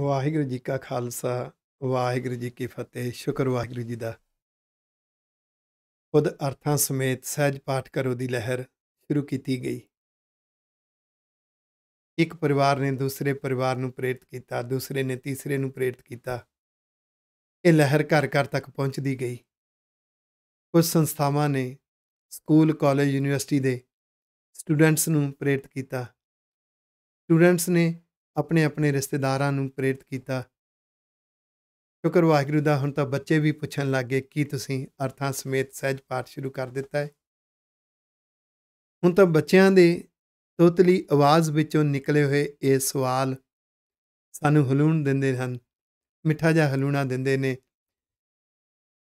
ਵਾਹਿਗੁਰੂ ਜੀ ਕਾ ਖਾਲਸਾ ਵਾਹਿਗੁਰੂ ਜੀ ਕੀ ਫਤਿਹ ਸ਼ੁਕਰ ਵਾਹਿਗੁਰੂ ਜੀ ਦਾ ਖੁਦ ਅਰਥਾਂ ਸਮੇਤ ਸਹਿਜ ਪਾਠ ਕਰੋ ਦੀ ਲਹਿਰ ਸ਼ੁਰੂ ਕੀਤੀ ਗਈ ਇੱਕ ਪਰਿਵਾਰ ਨੇ ਦੂਸਰੇ ਪਰਿਵਾਰ ਨੂੰ ਪ੍ਰੇਰਿਤ ਕੀਤਾ ਦੂਸਰੇ ਨੇ ਤੀਸਰੇ ਨੂੰ ਪ੍ਰੇਰਿਤ ਕੀਤਾ ਇਹ ਲਹਿਰ ਘਰ ਘਰ ਤੱਕ ਪਹੁੰਚਦੀ ਗਈ ਕੁਝ ਸੰਸਥਾਵਾਂ ਨੇ ਸਕੂਲ ਕਾਲਜ ਯੂਨੀਵਰਸਿਟੀ ਦੇ ਸਟੂਡੈਂਟਸ ਨੂੰ ਪ੍ਰੇਰਿਤ ਕੀਤਾ ਸਟੂਡੈਂਟਸ ਨੇ ਆਪਣੇ ਆਪਣੇ ਰਿਸ਼ਤੇਦਾਰਾਂ ਨੂੰ ਪ੍ਰੇਰਿਤ ਕੀਤਾ ਸ਼ੁਕਰ ਵਾਹਿਗੁਰੂ ਦਾ ਹੁਣ ਤਾਂ ਬੱਚੇ ਵੀ ਪੁੱਛਣ ਲੱਗੇ ਕੀ ਤੁਸੀਂ ਅਰਥਾਂ ਸਮੇਤ ਸਹਿਜ ਪਾਠ ਸ਼ੁਰੂ ਕਰ ਦਿੱਤਾ ਹੈ ਹੁਣ ਤਾਂ ਬੱਚਿਆਂ ਦੇ ਤੋਤਲੀ ਆਵਾਜ਼ ਵਿੱਚੋਂ ਨਿਕਲੇ ਹੋਏ ਇਹ ਸਵਾਲ ਸਾਨੂੰ ਹਲੂਣ ਦਿੰਦੇ ਹਨ ਮਿੱਠਾ ਜਿਹਾ ਹਲੂਣਾ ਦਿੰਦੇ ਨੇ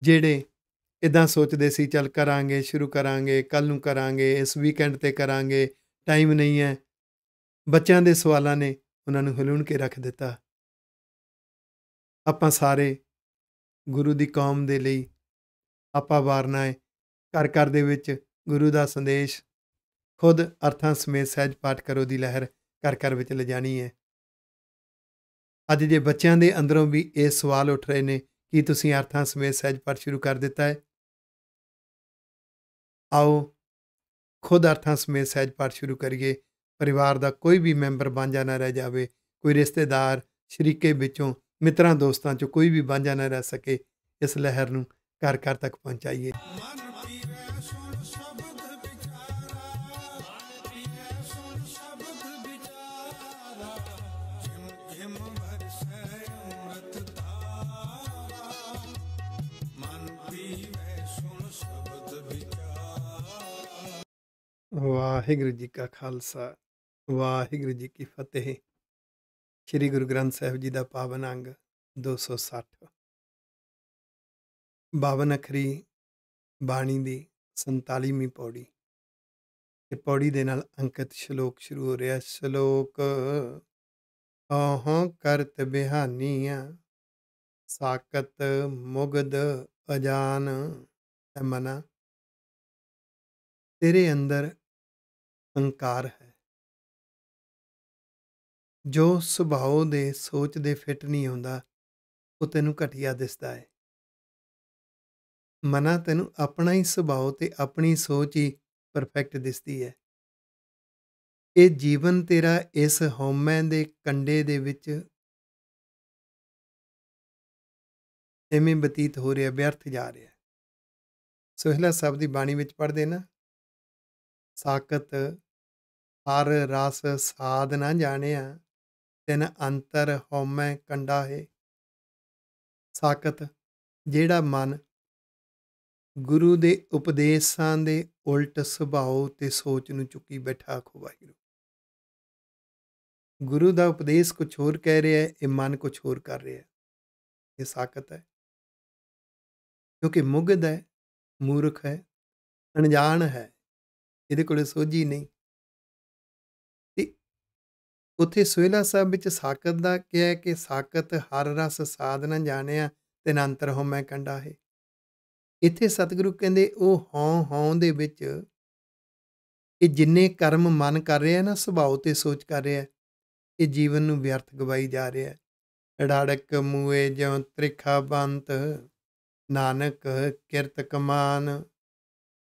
ਜਿਹੜੇ ਇਦਾਂ ਸੋਚਦੇ ਸੀ ਚੱਲ ਕਰਾਂਗੇ ਸ਼ੁਰੂ ਕਰਾਂਗੇ ਕੱਲ ਨੂੰ ਕਰਾਂਗੇ ਇਸ ਵੀਕਐਂਡ ਤੇ ਕਰਾਂਗੇ ਟਾਈਮ ਨਹੀਂ ਹੈ ਬੱਚਿਆਂ ਦੇ ਸਵਾਲਾਂ ਨੇ ਉਹਨਾਂ ਨੂੰ ਹਲੂਣ ਕੇ ਰੱਖ ਦਿੱਤਾ ਆਪਾਂ ਸਾਰੇ ਗੁਰੂ ਦੀ ਕੌਮ ਦੇ ਲਈ ਆਪਾਂ ਵਾਰਨਾ ਹੈ ਘਰ ਘਰ ਦੇ ਵਿੱਚ ਗੁਰੂ ਦਾ ਸੰਦੇਸ਼ ਖੁਦ ਅਰਥਾਂ ਸਮੇਤ ਸਹਿਜ ਪਾਠ ਕਰੋ ਦੀ ਲਹਿਰ ਘਰ ਘਰ ਵਿੱਚ ਲਿਜਾਣੀ ਹੈ ਅੱਜ ਦੇ ਬੱਚਿਆਂ ਦੇ ਅੰਦਰੋਂ ਵੀ ਇਹ ਸਵਾਲ ਉੱਠ ਰਹੇ ਨੇ ਕਿ ਤੁਸੀਂ ਅਰਥਾਂ ਸਮੇਤ ਸਹਿਜ ਪਾਠ ਸ਼ੁਰੂ ਕਰ ਦਿੱਤਾ ਹੈ ਆਓ ਖੁਦ ਅਰਥਾਂ ਸਮੇਤ ਸਹਿਜ ਪਾਠ ਸ਼ੁਰੂ ਕਰੀਏ ਪਰਿਵਾਰ ਦਾ ਕੋਈ ਵੀ ਮੈਂਬਰ ਬਾਂਝਾ ਨਾ ਰਹਿ ਜਾਵੇ ਕੋਈ ਰਿਸ਼ਤੇਦਾਰ ਸ਼ਰੀਕੇ ਵਿੱਚੋਂ ਮਿੱਤਰਾਂ ਦੋਸਤਾਂ ਚੋਂ ਕੋਈ ਵੀ ਬਾਂਝਾ ਨਾ ਰਹਿ ਸਕੇ ਇਸ ਲਹਿਰ ਨੂੰ ਘਰ ਘਰ ਤੱਕ ਪਹੁੰਚਾਈਏ ਵਾਹਿਗੁਰੂ ਜੀ ਕਾ ਖਾਲਸਾ ਵਾਹਿਗੁਰੂ ਜੀ ਕੀ ਫਤਿਹ ਸ੍ਰੀ ਗੁਰੂ ਗ੍ਰੰਥ ਸਾਹਿਬ ਜੀ ਦਾ ਪਾਵਨ ਅੰਗ 260 ਬਾਵਨ ਅਖਰੀ ਬਾਣੀ ਦੀ 47ਵੀਂ ਪੌੜੀ ਤੇ ਪੌੜੀ ਦੇ ਨਾਲ ਅੰਕਿਤ ਸ਼ਲੋਕ ਸ਼ੁਰੂ ਹੋ ਰਿਹਾ ਸ਼ਲੋਕ ਆਹਾਂ ਕਰਤ ਬਿਹਾਨੀਆਂ ਸਾਕਤ ਮੁਗਦ ਅਜਾਨ ਮਨਾ ਤੇਰੇ ਅੰਦਰ ਹੰਕਾਰ ਹੈ ਜੋ ਸੁਭਾਅ ਦੇ ਸੋਚ ਦੇ ਫਿੱਟ ਨਹੀਂ ਹੁੰਦਾ ਉਹ ਤੈਨੂੰ ਘਟੀਆ ਦਿਸਦਾ ਹੈ ਮਨਾ ਤੈਨੂੰ ਆਪਣਾ ਹੀ ਸੁਭਾਅ ਤੇ ਆਪਣੀ ਸੋਚ ਹੀ ਪਰਫੈਕਟ ਦਿਸਦੀ ਹੈ ਇਹ ਜੀਵਨ ਤੇਰਾ ਇਸ ਹਉਮੈ ਦੇ ਕੰਡੇ ਦੇ ਵਿੱਚ ਐਵੇਂ ਬਤੀਤ ਹੋ ਰਿਹਾ ਵਿਅਰਥ ਜਾ ਰਿਹਾ ਸੋਹਿਲਾ ਸਭ ਦੀ ਬਾਣੀ ਵਿੱਚ ਪੜਦੇ ਨਾ ਸਾਕਤ ਹਰ ਰਸ ਸਾਧ ਨਾ ਜਾਣਿਆ ਤਿੰਨ ਅੰਤਰ ਹਉਮੈ ਕੰਡਾ ਹੈ ਸਾਖਤ ਜਿਹੜਾ ਮਨ ਗੁਰੂ ਦੇ ਉਪਦੇਸ਼ਾਂ ਦੇ ਉਲਟ ਸੁਭਾਅ ਤੇ ਸੋਚ ਨੂੰ ਚੁੱਕੀ ਬੈਠਾ ਆਖੋ ਗੁਰੂ ਦਾ ਉਪਦੇਸ਼ ਕੁਝ ਹੋਰ ਕਹਿ ਰਿਹਾ ਹੈ ਇਹ ਮਨ ਕੁਝ ਹੋਰ ਕਰ ਰਿਹਾ ਹੈ ਇਹ ਸਾਖਤ ਹੈ ਕਿਉਂਕਿ ਮੁਗਧ ਹੈ ਮੂਰਖ ਹੈ ਅਣਜਾਣ ਹੈ ਇਹਦੇ ਕੋਲੇ ਸੋਝੀ ਨਹੀਂ ਉੱਥੇ ਸੁਹਿਲਾ ਸਾਹਿਬ ਵਿੱਚ ਸਾਕਤ ਦਾ ਕਿਹਾ ਕਿ ਸਾਕਤ ਹਰ ਰਸ ਸਾਧਨਾ ਜਾਣਿਆ ਤੇ ਨੰਤਰ ਮੈਂ ਕੰਡਾ ਹੈ ਇੱਥੇ ਸਤਿਗੁਰੂ ਕਹਿੰਦੇ ਉਹ ਹਉ ਹਉ ਦੇ ਵਿੱਚ ਇਹ ਜਿੰਨੇ ਕਰਮ ਮਨ ਕਰ ਰਿਹਾ ਨਾ ਸੁਭਾਅ ਤੇ ਸੋਚ ਕਰ ਰਿਹਾ ਇਹ ਜੀਵਨ ਨੂੰ ਵਿਅਰਥ ਗਵਾਈ ਜਾ ਰਿਹਾ ਢਾੜਕ ਮੂਏ ਜਿਉ ਤ੍ਰਿਖਾ ਬੰਤ ਨਾਨਕ ਕਿਰਤ ਕਮਾਨ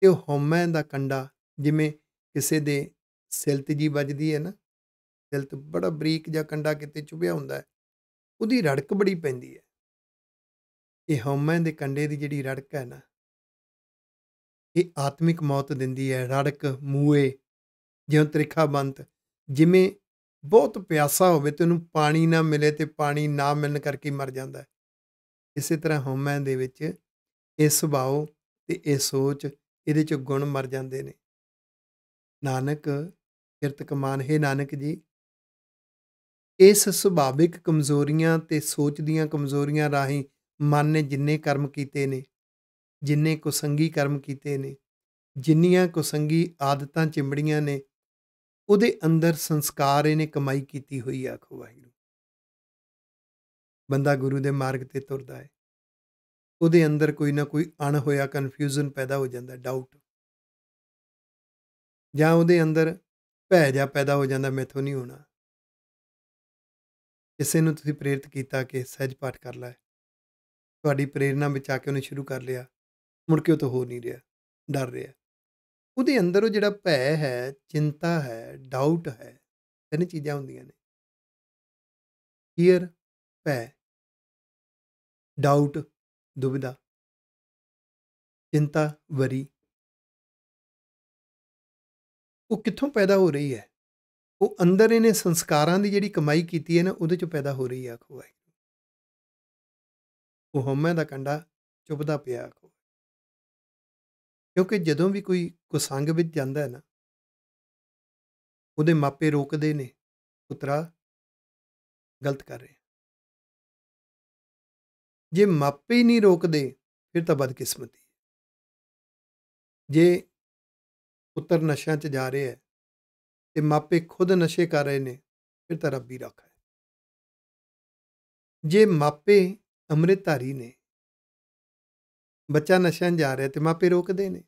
ਇਹ ਹਉਮੈ ਦਾ ਕੰਡਾ ਜਿਵੇਂ ਕਿਸੇ ਦੇ ਸਿਲਤ ਜੀ ਵੱਜਦੀ ਹੈ ਨਾ ਦਿਲ ਤੇ ਬੜਾ ਬਰੀਕ ਜਿਹਾ ਕੰਡਾ ਕਿਤੇ ਚੁਭਿਆ ਹੁੰਦਾ ਹੈ ਉਹਦੀ ਰੜਕ ਬੜੀ ਪੈਂਦੀ ਹੈ ਇਹ ਹਉਮੈ ਦੇ ਕੰਡੇ ਦੀ ਜਿਹੜੀ ਰੜਕ ਹੈ ਨਾ ਇਹ ਆਤਮਿਕ ਮੌਤ ਦਿੰਦੀ ਹੈ ਰੜਕ ਮੂਏ ਜਿਉਂ ਤ੍ਰਿਖਾ ਬੰਤ ਜਿਵੇਂ ਬਹੁਤ ਪਿਆਸਾ ਹੋਵੇ ਤੇ ਉਹਨੂੰ ਪਾਣੀ ਨਾ ਮਿਲੇ ਤੇ ਪਾਣੀ ਨਾ ਮਿਲਣ ਕਰਕੇ ਮਰ ਜਾਂਦਾ ਇਸੇ ਤਰ੍ਹਾਂ ਹਉਮੈ ਦੇ ਵਿੱਚ ਇਹ ਸੁਭਾਅ ਤੇ ਇਹ ਸੋਚ ਇਹਦੇ ਚ ਗੁਣ ਮਰ ਜਾਂਦੇ ਨੇ ਨਾਨਕ ਕਿਰਤ ਕਮਾਨ ਹੈ ਨਾਨਕ ਜੀ ਇਸ ਸੁਭਾਵਿਕ ਕਮਜ਼ੋਰੀਆਂ ਤੇ ਸੋਚ ਦੀਆਂ ਕਮਜ਼ੋਰੀਆਂ ਰਾਹੀਂ ਮਨ ਨੇ ਜਿੰਨੇ ਕਰਮ ਕੀਤੇ ਨੇ ਜਿੰਨੇ ਕੁਸੰਗੀ ਕਰਮ ਕੀਤੇ ਨੇ ਜਿੰਨੀਆਂ ਕੁਸੰਗੀ ਆਦਤਾਂ ਚਿੰਬੜੀਆਂ ਨੇ ਉਹਦੇ ਅੰਦਰ ਸੰਸਕਾਰ ਇਹਨੇ ਕਮਾਈ ਕੀਤੀ ਹੋਈ ਆਖੋ ਵਾਹਿਗੁਰੂ ਬੰਦਾ ਗੁਰੂ ਦੇ ਮਾਰਗ ਤੇ ਤੁਰਦਾ ਹੈ ਉਹਦੇ ਅੰਦਰ ਕੋਈ ਨਾ ਕੋਈ ਅਣ ਹੋਇਆ ਕਨਫਿਊਜ਼ਨ ਪੈਦਾ ਹੋ ਜਾਂਦਾ ਡਾਊਟ ਜਾਂ ਉਹਦੇ ਅੰਦਰ ਭੈ ਜਾ ਪੈਦਾ ਹੋ ਜਾਂਦਾ ਮੈਥੋਂ ਨਹੀਂ ਹੋਣਾ ਕਿਸੇ ਨੂੰ ਤੁਸੀਂ ਪ੍ਰੇਰਿਤ ਕੀਤਾ ਕਿ ਸਹਿਜ ਪਾਠ ਕਰ ਲੈ ਤੁਹਾਡੀ ਪ੍ਰੇਰਣਾ ਵਿੱਚ ਆ ਕੇ ਉਹਨੇ ਸ਼ੁਰੂ ਕਰ ਲਿਆ ਮੁੜ ਕੇ ਉਹ ਤਾਂ ਹੋ ਨਹੀਂ ਰਿਹਾ ਡਰ ਰਿਹਾ ਉਹਦੇ ਅੰਦਰ ਉਹ ਜਿਹੜਾ ਭੈ ਹੈ ਚਿੰਤਾ ਹੈ ਡਾਊਟ ਹੈ ਤਿੰਨ ਚੀਜ਼ਾਂ ਹੁੰਦੀਆਂ ਨੇ ਫੀਅਰ ਭੈ ਡਾਊਟ ਦੁਬਿਧਾ ਚਿੰਤਾ ਵਰੀ ਉਹ ਕਿੱਥੋਂ ਪੈਦਾ ਹੋ ਰਹੀ ਹੈ ਉਹ ਅੰਦਰ ਇਹਨੇ ਸੰਸਕਾਰਾਂ ਦੀ ਜਿਹੜੀ ਕਮਾਈ ਕੀਤੀ ਹੈ ਨਾ ਉਹਦੇ ਚੋਂ ਪੈਦਾ ਹੋ ਰਹੀ ਆ ਆਖੋ ਆਈ ਉਹ ਹਮੇ ਦਾ ਕੰਡਾ ਚੁੱਭਦਾ ਪਿਆ ਆਖੋ ਕਿਉਂਕਿ ਜਦੋਂ ਵੀ ਕੋਈ ਕੁਸੰਗ ਵਿੱਚ ਜਾਂਦਾ ਹੈ ਨਾ ਉਹਦੇ ਮਾਪੇ ਰੋਕਦੇ ਨੇ ਪੁੱਤਰਾ ਗਲਤ ਕਰ ਰਿਹਾ ਜੇ ਮਾਪੇ ਹੀ ਨਹੀਂ ਰੋਕਦੇ ਫਿਰ ਤਾਂ ਬਦਕਿਸਮਤੀ ਜੇ ਪੁੱਤਰ ਨਸ਼ਿਆਂ 'ਚ ਜਾ ਰਿਹਾ ਹੈ ਤੇ ਮਾਪੇ ਖੁਦ ਨਸ਼ੇ ਕਰ ਰਹੇ ਨੇ ਫਿਰ ਤਾਂ ਰੱਬ ਹੀ ਰੱਖਾ ਜੇ ਮਾਪੇ ਅੰਮ੍ਰਿਤਧਾਰੀ ਨੇ ਬੱਚਾ ਨਸ਼ਿਆਂ ਜਾ ਰਿਹਾ ਤੇ ਮਾਪੇ ਰੋਕਦੇ ਨੇ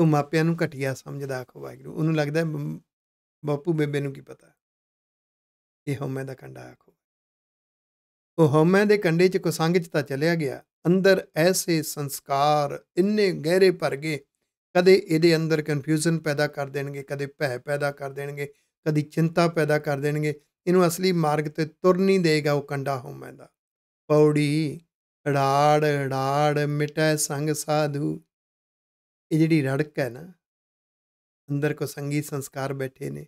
ਉਹ ਮਾਪਿਆਂ ਨੂੰ ਘਟਿਆ ਸਮਝਦਾ ਆਖੋ ਵਾਹਿਗੁਰੂ ਉਹਨੂੰ ਲੱਗਦਾ ਬਾਪੂ ਬੇਬੇ ਨੂੰ ਕੀ ਪਤਾ ਇਹ ਹਉਮੈ ਦਾ ਕੰਡਾ ਆਖੋ ਉਹ ਹਉਮੈ ਦੇ ਕੰਡੇ 'ਚ ਕੁਸੰਗ 'ਚ ਤਾਂ ਚਲਿਆ ਗਿਆ ਅੰਦਰ ਐਸੇ ਸੰਸਕਾਰ ਇੰਨੇ ਗਹਿਰੇ ਭਰ ਗਏ ਕਦੇ ਇਹਦੇ ਅੰਦਰ ਕਨਫਿਊਜ਼ਨ ਪੈਦਾ ਕਰ ਦੇਣਗੇ ਕਦੇ ਭੈ ਪੈਦਾ ਕਰ ਦੇਣਗੇ ਕਦੀ ਚਿੰਤਾ ਪੈਦਾ ਕਰ ਦੇਣਗੇ ਇਹਨੂੰ ਅਸਲੀ ਮਾਰਗ ਤੇ ਤੁਰ ਨਹੀਂ ਦੇਗਾ ਉਹ ਕੰਡਾ ਹਉਮੈ ਦਾ ਪੌੜੀ ੜਾੜ ੜਾੜ ਮਿਟੈ ਸੰਗ ਸਾਧੂ ਇਹ ਜਿਹੜੀ ਰੜਕ ਹੈ ਨਾ ਅੰਦਰ ਕੋ ਸੰਗੀ ਸੰਸਕਾਰ ਬੈਠੇ ਨੇ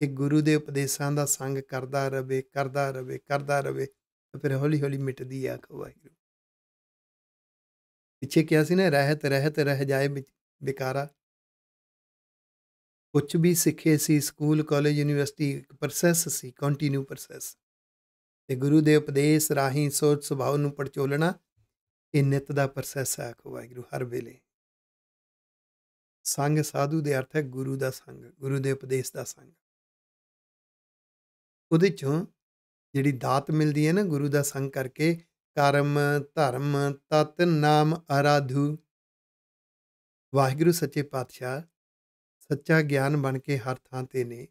ਕਿ ਗੁਰੂ ਦੇ ਉਪਦੇਸ਼ਾਂ ਦਾ ਸੰਗ ਕਰਦਾ ਰਵੇ ਕਰਦਾ ਰਵੇ ਕਰਦਾ ਰਵੇ ਤੇ ਫਿਰ ਹੌਲੀ ਹੌਲੀ ਮਿਟਦੀ ਆ ਵਾਹਿਗੁਰੂ ਪਿੱਛੇ ਕਿਹਾ ਸੀ ਨਾ ਰਹਿਤ ਰਹਿਤ ਰਹਿ ਜਾਏ ਵਿੱਚ ਵਿਕਾਰਾ ਕੁਝ ਵੀ ਸਿੱਖੇ ਸੀ ਸਕੂਲ ਕਾਲਜ ਯੂਨੀਵਰਸਿਟੀ ਇੱਕ ਪ੍ਰੋਸੈਸ ਸੀ ਕੰਟੀਨਿਊ ਪ੍ਰੋਸੈਸ ਤੇ ਗੁਰੂ ਦੇ ਉਪਦੇਸ਼ ਰਾਹੀਂ ਸੋਚ ਸੁਭਾਅ ਨੂੰ ਪਰਚੋਲਣਾ ਇਹ ਨਿਤ ਦਾ ਪ੍ਰੋਸੈਸ ਹੈ ਆਖੋ ਵਾਹਿਗੁਰੂ ਹਰ ਵੇਲੇ ਸੰਗ ਸਾਧੂ ਦੇ ਅਰਥ ਹੈ ਗੁਰੂ ਦਾ ਸੰਗ ਗੁਰੂ ਦੇ ਉਪਦੇਸ਼ ਦਾ ਸੰਗ ਉਹਦੇ ਚੋਂ ਜਿਹੜੀ ਦਾਤ ਮਿਲਦੀ ਹੈ ਨਾ ਗੁਰੂ ਦਾ ਸੰਗ ਕਰਕੇ ਕਰਮ ਧਰਮ ਤਤ ਨਾਮ ਅਰਾਧੂ ਵਾਹਿਗੁਰੂ ਸੱਚੇ ਪਾਤਸ਼ਾਹ ਸੱਚਾ ਗਿਆਨ ਬਣ ਕੇ ਹਰ ਥਾਂ ਤੇ ਨੇ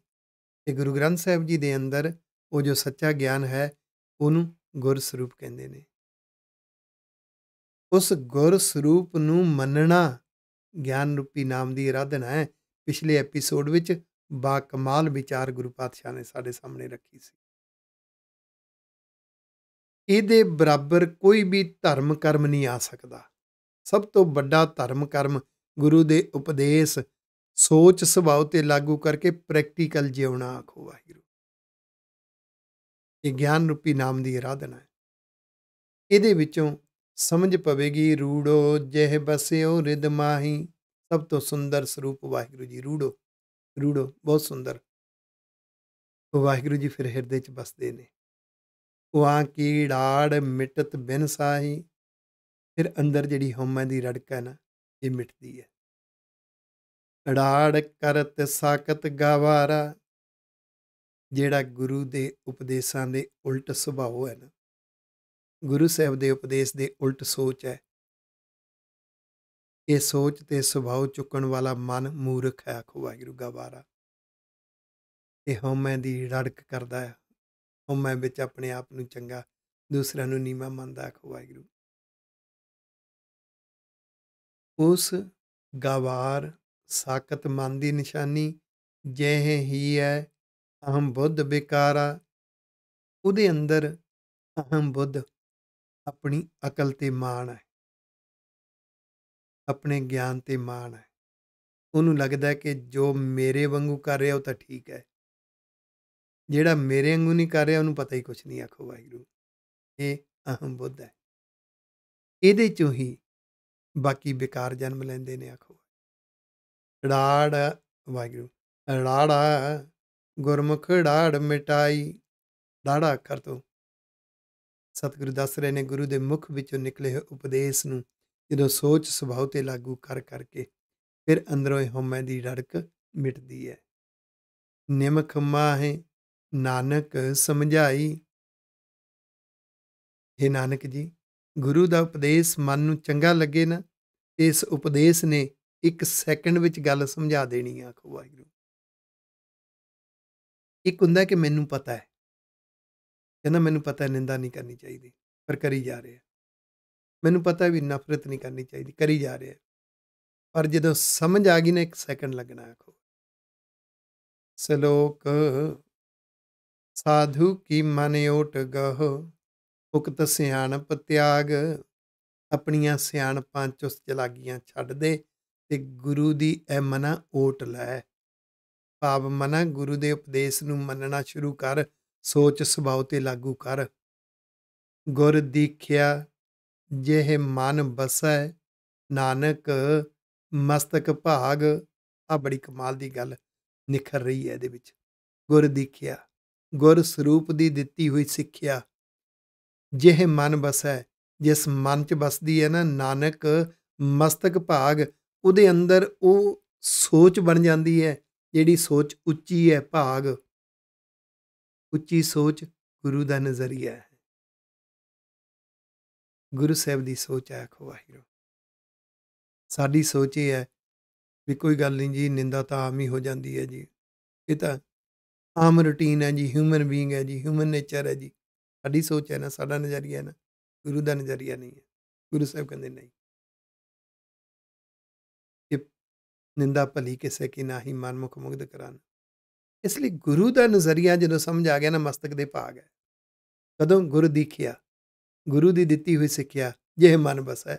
ਤੇ ਗੁਰੂ ਗ੍ਰੰਥ ਸਾਹਿਬ ਜੀ ਦੇ ਅੰਦਰ ਉਹ ਜੋ ਸੱਚਾ ਗਿਆਨ ਹੈ ਉਹਨੂੰ ਗੁਰ ਸਰੂਪ ਕਹਿੰਦੇ ਨੇ ਉਸ ਗੁਰ ਸਰੂਪ ਨੂੰ ਮੰਨਣਾ ਗਿਆਨ ਰੂਪੀ ਨਾਮ ਦੀ ਅਰਾਧਨਾ ਹੈ ਪਿਛਲੇ ਐਪੀਸੋਡ ਵਿੱਚ ਬਾ ਕਮਾਲ ਵਿਚਾਰ ਗੁਰੂ ਪਾਤਸ਼ਾਹ ਨੇ ਸਾਡੇ ਸਾਹਮਣੇ ਰੱਖੀ ਸੀ ਇਹਦੇ ਬਰਾਬਰ ਕੋਈ ਵੀ ਧਰਮ ਕਰਮ ਨਹੀਂ ਆ ਸਕਦਾ ਸਭ ਤੋਂ ਵੱਡਾ ਧਰਮ ਕਰਮ ਗੁਰੂ ਦੇ ਉਪਦੇਸ਼ ਸੋਚ ਸੁਭਾਅ ਤੇ ਲਾਗੂ ਕਰਕੇ ਪ੍ਰੈਕਟੀਕਲ ਜਿਉਣਾ ਆਖੋ ਵਾਹਿਗੁਰੂ ਇਹ ਗਿਆਨ ਰੂਪੀ ਨਾਮ ਦੀ ਅਰਾਧਨਾ ਹੈ ਇਹਦੇ ਵਿੱਚੋਂ ਸਮਝ ਪਵੇਗੀ ਰੂੜੋ ਜਹ ਬਸਿਓ ਰਿਦ ਮਾਹੀ ਸਭ ਤੋਂ ਸੁੰਦਰ ਸਰੂਪ ਵਾਹਿਗੁਰੂ ਜੀ ਰੂੜੋ ਰੂੜੋ ਬਹੁਤ ਸੁੰਦਰ ਵਾਹਿਗੁਰੂ ਜੀ ਫਿਰ ਹਿਰਦੇ 'ਚ ਬਸਦੇ ਨੇ ਉਹ ਆ ਕੀੜਾੜ ਮਿਟਤ ਬਿਨ ਸਾਹੀ ਫਿਰ ਅੰਦਰ ਜਿਹੜੀ ਹਉਮੈ ਦੀ ਰੜਕ ਹੈ ਨਾ ਇਹ ਮਿਟਦੀ ਹੈ ਅੜਾੜ ਕਰਤ ਸਾਕਤ ਗਵਾਰਾ ਜਿਹੜਾ ਗੁਰੂ ਦੇ ਉਪਦੇਸ਼ਾਂ ਦੇ ਉਲਟ ਸੁਭਾਅ ਹੈ ਨਾ ਗੁਰੂ ਸਾਹਿਬ ਦੇ ਉਪਦੇਸ਼ ਦੇ ਉਲਟ ਸੋਚ ਹੈ ਇਹ ਸੋਚ ਤੇ ਸੁਭਾਅ ਚੁੱਕਣ ਵਾਲਾ ਮਨ ਮੂਰਖ ਹੈ ਆਖੋ ਵਾਹਿਗੁਰੂ ਗਵਾਰਾ ਇਹ ਹਉਮੈ ਦੀ ਰੜਕ ਕਰਦਾ ਹੈ ਹਉਮੈ ਵਿੱਚ ਆਪਣੇ ਆਪ ਨੂੰ ਚੰਗਾ ਦੂਸਰਿਆਂ ਨੂੰ ਨੀਵਾ ਮੰਨਦਾ ਆਖੋ ਵਾਹਿਗੁਰੂ ਉਸ ਗਵਾਰ ਸਾਕਤ ਮਨ ਦੀ ਨਿਸ਼ਾਨੀ ਜਹ ਹੀ ਹੈ ਅਹੰ ਬੁੱਧ ਬਿਕਾਰਾ ਉਹਦੇ ਅੰਦਰ ਅਹੰ ਬੁੱਧ ਆਪਣੀ ਅਕਲ ਤੇ ਮਾਣ ਹੈ ਆਪਣੇ ਗਿਆਨ ਤੇ ਮਾਣ ਹੈ ਉਹਨੂੰ ਲੱਗਦਾ ਹੈ ਕਿ ਜੋ ਮੇਰੇ ਵਾਂਗੂ ਕਰ ਰਿਹਾ ਉਹ ਤਾਂ ਠੀਕ ਹੈ ਜਿਹੜਾ ਮੇਰੇ ਵਾਂਗੂ ਨਹੀਂ ਕਰ ਰਿਹਾ ਉਹਨੂੰ ਪਤਾ ਹੀ ਕੁਝ ਨਹੀਂ ਆਖੋ ਵਾਹਿਗੁਰੂ ਇਹ ਅਹੰ ਬੁੱਧ ਹੈ ਇਹਦੇ ਚੋਂ ਹੀ ਬਾਕੀ ਬੇਕਾਰ ਜਨਮ ਲੈਂਦੇ ਨੇ ਆਖੋ ੜਾੜ ਵਾਗਿਓ ੜਾੜਾ ਗੁਰਮੁਖ ੜਾੜ ਮਿਟਾਈ ੜਾੜਾ ਕਰ ਤੋਂ ਸਤਿਗੁਰੂ ਦੱਸ ਰਹੇ ਨੇ ਗੁਰੂ ਦੇ ਮੁਖ ਵਿੱਚੋਂ ਨਿਕਲੇ ਹੋਏ ਉਪਦੇਸ਼ ਨੂੰ ਜਦੋਂ ਸੋਚ ਸੁਭਾਅ ਤੇ ਲਾਗੂ ਕਰ ਕਰਕੇ ਫਿਰ ਅੰਦਰੋਂ ਇਹ ਹਉਮੈ ਦੀ ੜੜਕ ਮਿਟਦੀ ਹੈ ਨਿਮਖ ਮਾਹੇ ਨਾਨਕ ਸਮਝਾਈ ਇਹ ਨਾਨਕ ਜੀ ਗੁਰੂ ਦਾ ਉਪਦੇਸ਼ ਮਨ ਨੂੰ ਚੰਗਾ ਲੱਗੇ ਨਾ ਇਸ ਉਪਦੇਸ਼ ਨੇ ਇੱਕ ਸੈਕਿੰਡ ਵਿੱਚ ਗੱਲ ਸਮਝਾ ਦੇਣੀ ਆ ਆਖੋ ਵਾਹਿਗੁਰੂ ਇੱਕ ਹੁੰਦਾ ਕਿ ਮੈਨੂੰ ਪਤਾ ਹੈ ਕਹਿੰਦਾ ਮੈਨੂੰ ਪਤਾ ਨਿੰਦਾ ਨਹੀਂ ਕਰਨੀ ਚਾਹੀਦੀ ਪਰ ਕਰੀ ਜਾ ਰਿਹਾ ਮੈਨੂੰ ਪਤਾ ਵੀ ਨਫ਼ਰਤ ਨਹੀਂ ਕਰਨੀ ਚਾਹੀਦੀ ਕਰੀ ਜਾ ਰਿਹਾ ਪਰ ਜਦੋਂ ਸਮਝ ਆ ਗਈ ਨਾ ਇੱਕ ਸੈਕਿੰਡ ਲੱਗਣਾ ਆਖੋ ਸ਼ਲੋਕ ਸਾਧੂ ਕੀ ਮਨ ਓਟ ਗਹ ਉਕਤ ਸਿਆਣਪ ਤਿਆਗ ਆਪਣੀਆਂ ਸਿਆਣਪਾਂ ਉਸ ਚਲਾਗੀਆਂ ਛੱਡ ਦੇ ਤੇ ਗੁਰੂ ਦੀ ਐ ਮਨਾ ਓਟ ਲੈ ਭਾਵ ਮਨਾ ਗੁਰੂ ਦੇ ਉਪਦੇਸ਼ ਨੂੰ ਮੰਨਣਾ ਸ਼ੁਰੂ ਕਰ ਸੋਚ ਸੁਭਾਉ ਤੇ ਲਾਗੂ ਕਰ ਗੁਰ ਦੀਖਿਆ ਜਿਹ ਮਨ ਬਸੈ ਨਾਨਕ ਮਸਤਕ ਭਾਗ ਆ ਬੜੀ ਕਮਾਲ ਦੀ ਗੱਲ ਨਿਖਰ ਰਹੀ ਹੈ ਇਹਦੇ ਵਿੱਚ ਗੁਰ ਦੀਖਿਆ ਗੁਰ ਸਰੂਪ ਦੀ ਦਿੱਤੀ ਹੋਈ ਸਿੱਖਿਆ ਜਿਹੇ ਮਨ ਬਸੈ ਜਿਸ ਮਨ ਚ ਬਸਦੀ ਹੈ ਨਾ ਨਾਨਕ ਮਸਤਕ ਭਾਗ ਉਹਦੇ ਅੰਦਰ ਉਹ ਸੋਚ ਬਣ ਜਾਂਦੀ ਹੈ ਜਿਹੜੀ ਸੋਚ ਉੱਚੀ ਹੈ ਭਾਗ ਉੱਚੀ ਸੋਚ ਗੁਰੂ ਦਾ ਨਜ਼ਰੀਆ ਹੈ ਗੁਰੂ ਸਾਹਿਬ ਦੀ ਸੋਚ ਹੈ ਵਾਹਿਗੁਰੂ ਸਾਡੀ ਸੋਚ ਇਹ ਹੈ ਵੀ ਕੋਈ ਗੱਲ ਨਹੀਂ ਜੀ ਨਿੰਦਾ ਤਾਂ ਆਮ ਹੀ ਹੋ ਜਾਂਦੀ ਹੈ ਜੀ ਇਹ ਤਾਂ ਆਮ ਰੁਟੀਨ ਹੈ ਜੀ ਹਿਊਮਨ ਬੀਇੰਗ ਹੈ ਜੀ ਹਿਊਮਨ ਨੇਚਰ ਹੈ ਜੀ ਸਾਡੀ ਸੋਚ ਹੈ ਨਾ ਸਾਡਾ ਨਜ਼ਰੀਆ ਹੈ ਨਾ ਗੁਰੂ ਦਾ ਨਜ਼ਰੀਆ ਨਹੀਂ ਹੈ ਗੁਰੂ ਸਾਹਿਬ ਕਹਿੰਦੇ ਨਹੀਂ ਕਿ ਨਿੰਦਾ ਭਲੀ ਕਿਸੇ ਕੀ ਨਾਹੀ ਮਨ ਮੁਗਦ ਕਰਾਂ ਕਰਾਨ ਇਸ ਲਈ ਗੁਰੂ ਦਾ ਨਜ਼ਰੀਆ ਜਦੋਂ ਸਮਝ ਆ ਗਿਆ ਨਾ ਮਸਤਕ ਦੇ ਭਾਗ ਹੈ ਕਦੋਂ ਗੁਰ ਦੀਖਿਆ ਗੁਰੂ ਦੀ ਦਿੱਤੀ ਹੋਈ ਸਿੱਖਿਆ ਜੇ ਮਨ ਬਸੈ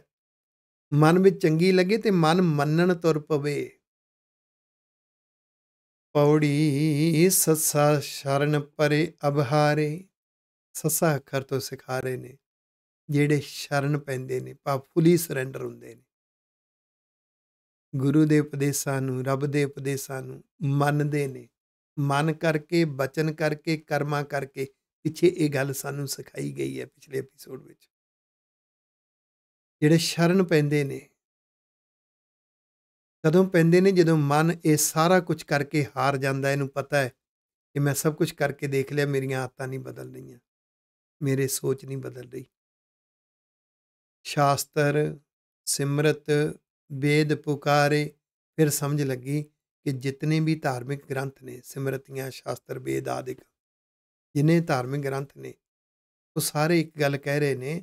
ਮਨ ਵਿੱਚ ਚੰਗੀ ਲੱਗੇ ਤੇ ਮਨ ਮੰਨਣ ਤੁਰ ਪਵੇ ਪੌੜੀ ਸਸਾ ਸ਼ਰਨ ਪਰੇ ਅਭਾਰੇ ਸੱਸਾ ਅੱਖਰ ਤੋਂ ਸਿਖਾ ਰਹੇ ਨੇ ਜਿਹੜੇ ਸ਼ਰਨ ਪੈਂਦੇ ਨੇ ਪਾਪਫੁਲੀ ਸਰੈਂਡਰ ਹੁੰਦੇ ਨੇ ਗੁਰੂ ਦੇ ਉਪਦੇਸ਼ਾਂ ਨੂੰ ਰੱਬ ਦੇ ਉਪਦੇਸ਼ਾਂ ਨੂੰ ਮੰਨਦੇ ਨੇ ਮਨ ਕਰਕੇ ਬਚਨ ਕਰਕੇ ਕਰਮਾ ਕਰਕੇ ਪਿੱਛੇ ਇਹ ਗੱਲ ਸਾਨੂੰ ਸਿਖਾਈ ਗਈ ਹੈ ਪਿਛਲੇ ਐਪੀਸੋਡ ਵਿੱਚ ਜਿਹੜੇ ਸ਼ਰਨ ਪੈਂਦੇ ਨੇ ਕਦੋਂ ਪੈਂਦੇ ਨੇ ਜਦੋਂ ਮਨ ਇਹ ਸਾਰਾ ਕੁਝ ਕਰਕੇ ਹਾਰ ਜਾਂਦਾ ਇਹਨੂੰ ਪਤਾ ਹੈ ਕਿ ਮੈਂ ਸਭ ਕੁਝ ਕਰਕੇ ਦੇਖ ਲਿਆ ਮੇਰੀਆਂ ਆਤਾਂ ਨਹੀਂ ਬਦਲ ਮੇਰੇ ਸੋਚ ਨਹੀਂ ਬਦਲ ਰਹੀ ਸ਼ਾਸਤਰ ਸਿਮਰਤ ਵੇਦ ਪੁਕਾਰੇ ਫਿਰ ਸਮਝ ਲੱਗੀ ਕਿ ਜਿੰਨੇ ਵੀ ਧਾਰਮਿਕ ਗ੍ਰੰਥ ਨੇ ਸਿਮਰਤੀਆਂ ਸ਼ਾਸਤਰ ਵੇਦ ਆਦਿਕ ਜਿਨੇ ਧਾਰਮਿਕ ਗ੍ਰੰਥ ਨੇ ਉਹ ਸਾਰੇ ਇੱਕ ਗੱਲ ਕਹਿ ਰਹੇ ਨੇ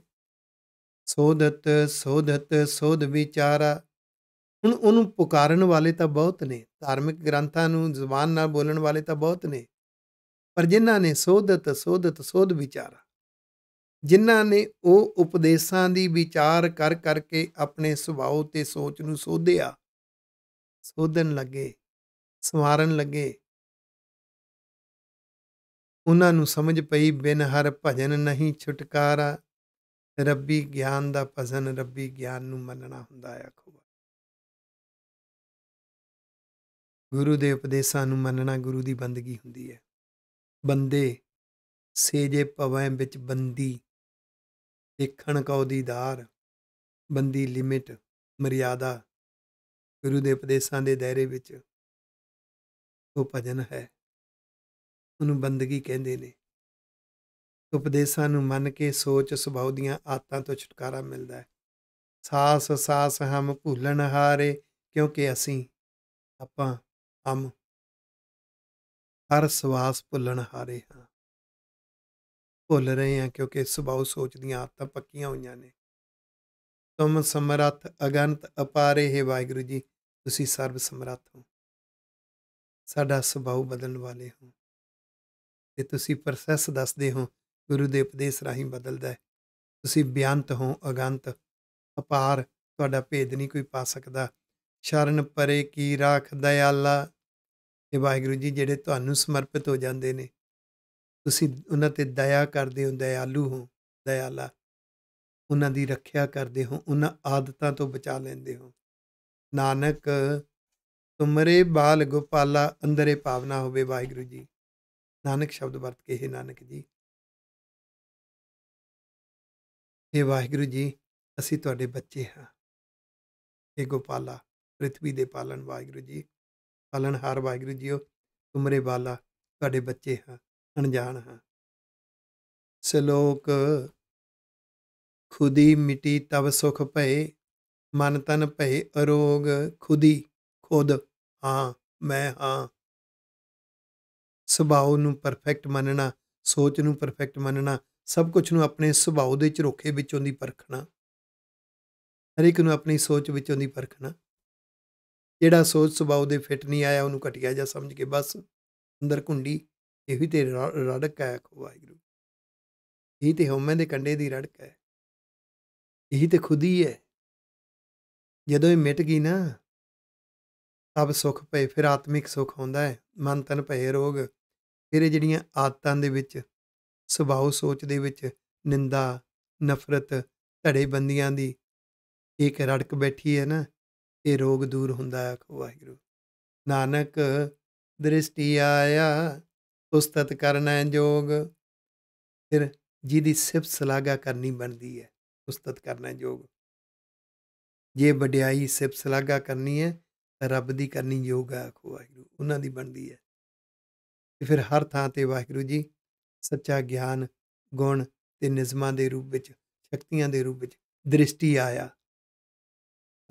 ਸੋਧਤ ਸੋਧਤ ਸੋਧ ਵਿਚਾਰਾ ਹੁਣ ਉਹਨੂੰ ਪੁਕਾਰਨ ਵਾਲੇ ਤਾਂ ਬਹੁਤ ਨੇ ਧਾਰਮਿਕ ਗ੍ਰੰਥਾਂ ਨੂੰ ਜ਼ੁਬਾਨ ਨਾਲ ਬੋਲਣ ਵਾਲੇ ਤਾਂ ਬਹੁਤ ਨੇ ਪਰ ਜਿਨ੍ਹਾਂ ਨੇ ਸੋਧਤ ਸੋਧਤ ਸੋਧ ਵਿਚਾਰਾ ਜਿਨ੍ਹਾਂ ਨੇ ਉਹ ਉਪਦੇਸ਼ਾਂ ਦੀ ਵਿਚਾਰ ਕਰ ਕਰਕੇ ਆਪਣੇ ਸੁਭਾਅ ਤੇ ਸੋਚ ਨੂੰ ਸੋਧਿਆ ਸੋਧਣ ਲੱਗੇ ਸਵਾਰਨ ਲੱਗੇ ਉਹਨਾਂ ਨੂੰ ਸਮਝ ਪਈ ਬਿਨ ਹਰ ਭਜਨ ਨਹੀਂ ਛੁਟਕਾਰਾ ਰੱਬੀ ਗਿਆਨ ਦਾ ਭਜਨ ਰੱਬੀ ਗਿਆਨ ਨੂੰ ਮੰਨਣਾ ਹੁੰਦਾ ਹੈ ਆਖੋ ਗੁਰੂ ਦੇ ਉਪਦੇਸ਼ਾਂ ਨੂੰ ਮੰਨਣਾ ਗੁਰੂ ਦੀ ਬੰਦਗੀ ਹੁੰਦੀ ਹੈ ਬੰਦੇ ਸੇਜੇ ਭਵੈ ਵਿੱਚ ਬੰਦੀ ਦੇਖਣ ਕਉ ਦੀਦਾਰ ਬੰਦੀ ਲਿਮਿਟ ਮਰਿਆਦਾ ਗੁਰੂ ਦੇ ਉਪਦੇਸ਼ਾਂ ਦੇ ਦਾਇਰੇ ਵਿੱਚ ਉਹ ਭਜਨ ਹੈ ਉਹਨੂੰ ਬੰਦਗੀ ਕਹਿੰਦੇ ਨੇ ਉਪਦੇਸ਼ਾਂ ਨੂੰ ਮੰਨ ਕੇ ਸੋਚ ਸੁਭਾਅ ਦੀਆਂ ਆਤਾਂ ਤੋਂ ਛੁਟਕਾਰਾ ਮਿਲਦਾ ਹੈ ਸਾਸ ਸਾਸ ਹਮ ਭੁੱਲਣ ਹਾਰੇ ਕਿਉਂਕਿ ਅਸੀਂ ਆਪਾਂ ਹਮ ਹਰ ਸਵਾਸ ਭੁੱਲਣ ਹਾਰੇ ਹਾਂ ਭੁੱਲ ਰਹੇ ਹਾਂ ਕਿਉਂਕਿ ਸੁਭਾਉ ਸੋਚ ਦੀਆਂ ਆਦਤਾਂ ਪੱਕੀਆਂ ਹੋਈਆਂ ਨੇ ਤੁਮ ਸਮਰੱਥ ਅਗੰਤ ਅਪਾਰੇ ਹੈ ਵਾਹਿਗੁਰੂ ਜੀ ਤੁਸੀਂ ਸਰਬ ਸਮਰੱਥ ਹੋ ਸਾਡਾ ਸੁਭਾਉ ਬਦਲਣ ਵਾਲੇ ਹੋ ਤੇ ਤੁਸੀਂ ਪ੍ਰੋਸੈਸ ਦੱਸਦੇ ਹੋ ਗੁਰੂ ਦੇ ਉਪਦੇਸ਼ ਰਾਹੀਂ ਬਦਲਦਾ ਹੈ ਤੁਸੀਂ ਬਿਆੰਤ ਹੋ ਅਗੰਤ ਅਪਾਰ ਤੁਹਾਡਾ ਭੇਦ ਨਹੀਂ ਕੋਈ ਪਾ ਸਕਦਾ ਸ਼ਰਨ ਪਰੇ ਕੀ ਰਾਖ ਦਇਆਲਾ ਇਹ ਵਾਹਿਗੁਰੂ ਜੀ ਜਿਹੜੇ ਤੁਹਾਨੂੰ ਸਮਰਪਿਤ ਹੋ ਜਾਂਦੇ ਨੇ ਤੁਸੀਂ ਉਹਨਾਂ ਤੇ ਦਇਆ ਕਰਦੇ ਹੋ ਦਇਆਲੂ ਹੋ ਦਇਆਲਾ ਉਹਨਾਂ ਦੀ ਰੱਖਿਆ ਕਰਦੇ ਹੋ ਉਹਨਾਂ ਆਦਤਾਂ ਤੋਂ ਬਚਾ ਲੈਂਦੇ ਹੋ ਨਾਨਕ ਤੁਮਰੇ ਬਾਲ ਗੋਪਾਲਾ ਅੰਦਰੇ ਭਾਵਨਾ ਹੋਵੇ ਵਾਹਿਗੁਰੂ ਜੀ ਨਾਨਕ ਸ਼ਬਦ ਵਰਤ ਕੇ ਹੈ ਨਾਨਕ ਜੀ ਇਹ ਵਾਹਿਗੁਰੂ ਜੀ ਅਸੀਂ ਤੁਹਾਡੇ ਬੱਚੇ ਹਾਂ ਇਹ ਗੋਪਾਲਾ ਪ੍ਰithvi ਦੇ ਪਾਲਣ ਵਾਹਿਗੁਰੂ ਜੀ ਪਾਲਣ ਹਾਰ ਵਾਹਿਗੁਰੂ ਜੀਓ ਤੁਮਰੇ ਬਾਲਾ ਤੁਹਾਡੇ ਬੱਚੇ ਹਾਂ ਅਣਜਾਣ ਹਾਂ ਸ਼ਲੋਕ ਖੁਦੀ ਮਿਟੀ ਤਵ ਸੁਖ ਭਏ ਮਨ ਤਨ ਭਏ ਅਰੋਗ ਖੁਦੀ ਖੁਦ ਹਾਂ ਮੈਂ ਹਾਂ ਸੁਭਾਅ ਨੂੰ ਪਰਫੈਕਟ ਮੰਨਣਾ ਸੋਚ ਨੂੰ ਪਰਫੈਕਟ ਮੰਨਣਾ ਸਭ ਕੁਝ ਨੂੰ ਆਪਣੇ ਸੁਭਾਅ ਦੇ ਚਰੋਖੇ ਵਿੱਚੋਂ ਦੀ ਪਰਖਣਾ ਹਰ ਇੱਕ ਨੂੰ ਆਪਣੀ ਸੋਚ ਵਿੱਚੋਂ ਦੀ ਪਰਖਣਾ ਜਿਹੜਾ ਸੋਚ ਸੁਭਾਅ ਦੇ ਫਿੱਟ ਨਹੀਂ ਆਇਆ ਉਹਨੂੰ ਘਟਿਆ ਜਾਂ ਸਮਝ ਕੇ ਬਸ ਅੰਦਰ ਕੁੰਡੀ ਇਹ ਵੀ ਤੇ ਰੜਕ ਹੈ ਵਾਹਿਗੁਰੂ ਇਹ ਤੇ ਹਉਮੈ ਦੇ ਕੰਡੇ ਦੀ ਰੜਕ ਹੈ ਇਹ ਤੇ ਖੁਦੀ ਹੈ ਜਦੋਂ ਇਹ ਮਿਟ ਗਈ ਨਾ ਸਭ ਸੁਖ ਪਏ ਫਿਰ ਆਤਮਿਕ ਸੁਖ ਹੁੰਦਾ ਹੈ ਮਨ ਤਨ ਭਏ ਰੋਗ ਫਿਰ ਜਿਹੜੀਆਂ ਆਦਤਾਂ ਦੇ ਵਿੱਚ ਸੁਭਾਅ ਸੋਚ ਦੇ ਵਿੱਚ ਨਿੰਦਾ ਨਫ਼ਰਤ ਧੜੇ ਬੰਦੀਆਂ ਦੀ ਇੱਕ ਰੜਕ ਬੈਠੀ ਹੈ ਨਾ ਇਹ ਰੋਗ ਦੂਰ ਹੁੰਦਾ ਹੈ ਵਾਹਿਗੁਰੂ ਨਾਨਕ ਦ੍ਰਿਸ਼ਟੀ ਆਇਆ ਉਸਤਤ ਕਰਨਾ ਯੋਗ ਫਿਰ ਜਿਹਦੀ ਸਿਫਤ ਸਲਾਗਾ ਕਰਨੀ ਬਣਦੀ ਹੈ ਉਸਤਤ ਕਰਨਾ ਯੋਗ ਜੇ ਵਡਿਆਈ ਸਿਫਤ ਸਲਾਗਾ ਕਰਨੀ ਹੈ ਰੱਬ ਦੀ ਕਰਨੀ ਯੋਗ ਆ ਵਾਹਿਗੁਰੂ ਉਹਨਾਂ ਦੀ ਬਣਦੀ ਹੈ ਤੇ ਫਿਰ ਹਰ ਥਾਂ ਤੇ ਵਾਹਿਗੁਰੂ ਜੀ ਸੱਚਾ ਗਿਆਨ ਗੁਣ ਤੇ ਨਿਜ਼ਮਾਂ ਦੇ ਰੂਪ ਵਿੱਚ ਸ਼ਕਤੀਆਂ ਦੇ ਰੂਪ ਵਿੱਚ ਦ੍ਰਿਸ਼ਟੀ ਆਇਆ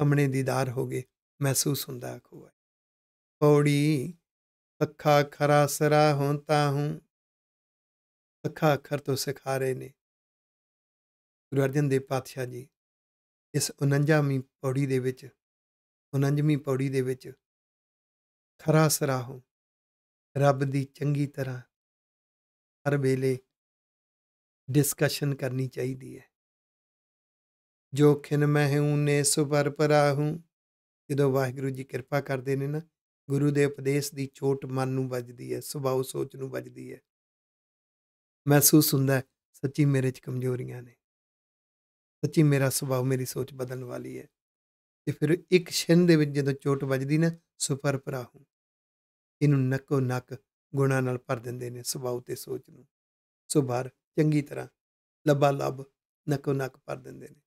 ਅਮਣੇ ਦੀਦਾਰ ਹੋ ਗਏ ਮਹਿਸੂਸ ਹੁੰਦਾ ਖੋਆ ਪੌੜੀ ਅੱਖਾ ਖਰਾ ਸਰਾ ਹੁੰਦਾ ਹੂੰ ਅੱਖਾ ਖਰ ਤੋਂ ਸਿਖਾ ਰਹੇ ਨੇ ਗੁਰੂ ਅਰਜਨ ਦੇਵ ਪਾਤਸ਼ਾਹ ਜੀ ਇਸ 49ਵੀਂ ਪੌੜੀ ਦੇ ਵਿੱਚ 49ਵੀਂ ਪੌੜੀ ਦੇ ਵਿੱਚ ਖਰਾ ਹੂੰ ਰੱਬ ਦੀ ਚੰਗੀ ਤਰ੍ਹਾਂ ਹਰ ਵੇਲੇ ਡਿਸਕਸ਼ਨ ਕਰਨੀ ਚਾਹੀਦੀ ਹੈ ਜੋ ਖਿਨ ਮਹਿ ਹੂੰ ਨੇ ਸੁਪਰ ਪਰਾ ਹੂੰ ਜਦੋਂ ਵਾਹਿਗੁਰੂ ਜੀ ਕਿਰਪਾ ਕਰਦੇ ਨੇ ਨਾ ਗੁਰੂ ਦੇ ਉਪਦੇਸ਼ ਦੀ ਛੋਟ ਮਨ ਨੂੰ ਵੱਜਦੀ ਹੈ ਸੁਭਾਉ ਸੋਚ ਨੂੰ ਵੱਜਦੀ ਹੈ ਮਹਿਸੂਸ ਹੁੰਦਾ ਸੱਚੀ ਮੇਰੇ 'ਚ ਕਮਜ਼ੋਰੀਆਂ ਨੇ ਸੱਚੀ ਮੇਰਾ ਸੁਭਾਅ ਮੇਰੀ ਸੋਚ ਬਦਲਣ ਵਾਲੀ ਹੈ ਤੇ ਫਿਰ ਇੱਕ ਛਿੰਨ ਦੇ ਵਿੱਚ ਜਦੋਂ ਚੋਟ ਵੱਜਦੀ ਨਾ ਸੁਪਰ ਪ੍ਰਾਹੂ ਇਹਨੂੰ ਨੱਕੋ ਨੱਕ ਗੁਣਾ ਨਾਲ ਭਰ ਦਿੰਦੇ ਨੇ ਸੁਭਾਅ ਤੇ ਸੋਚ ਨੂੰ ਸੁਭਰ ਚੰਗੀ ਤਰ੍ਹਾਂ ਲੱਭਾ ਲੱਭ ਨੱਕੋ ਨੱਕ ਭਰ ਦਿੰਦੇ ਨੇ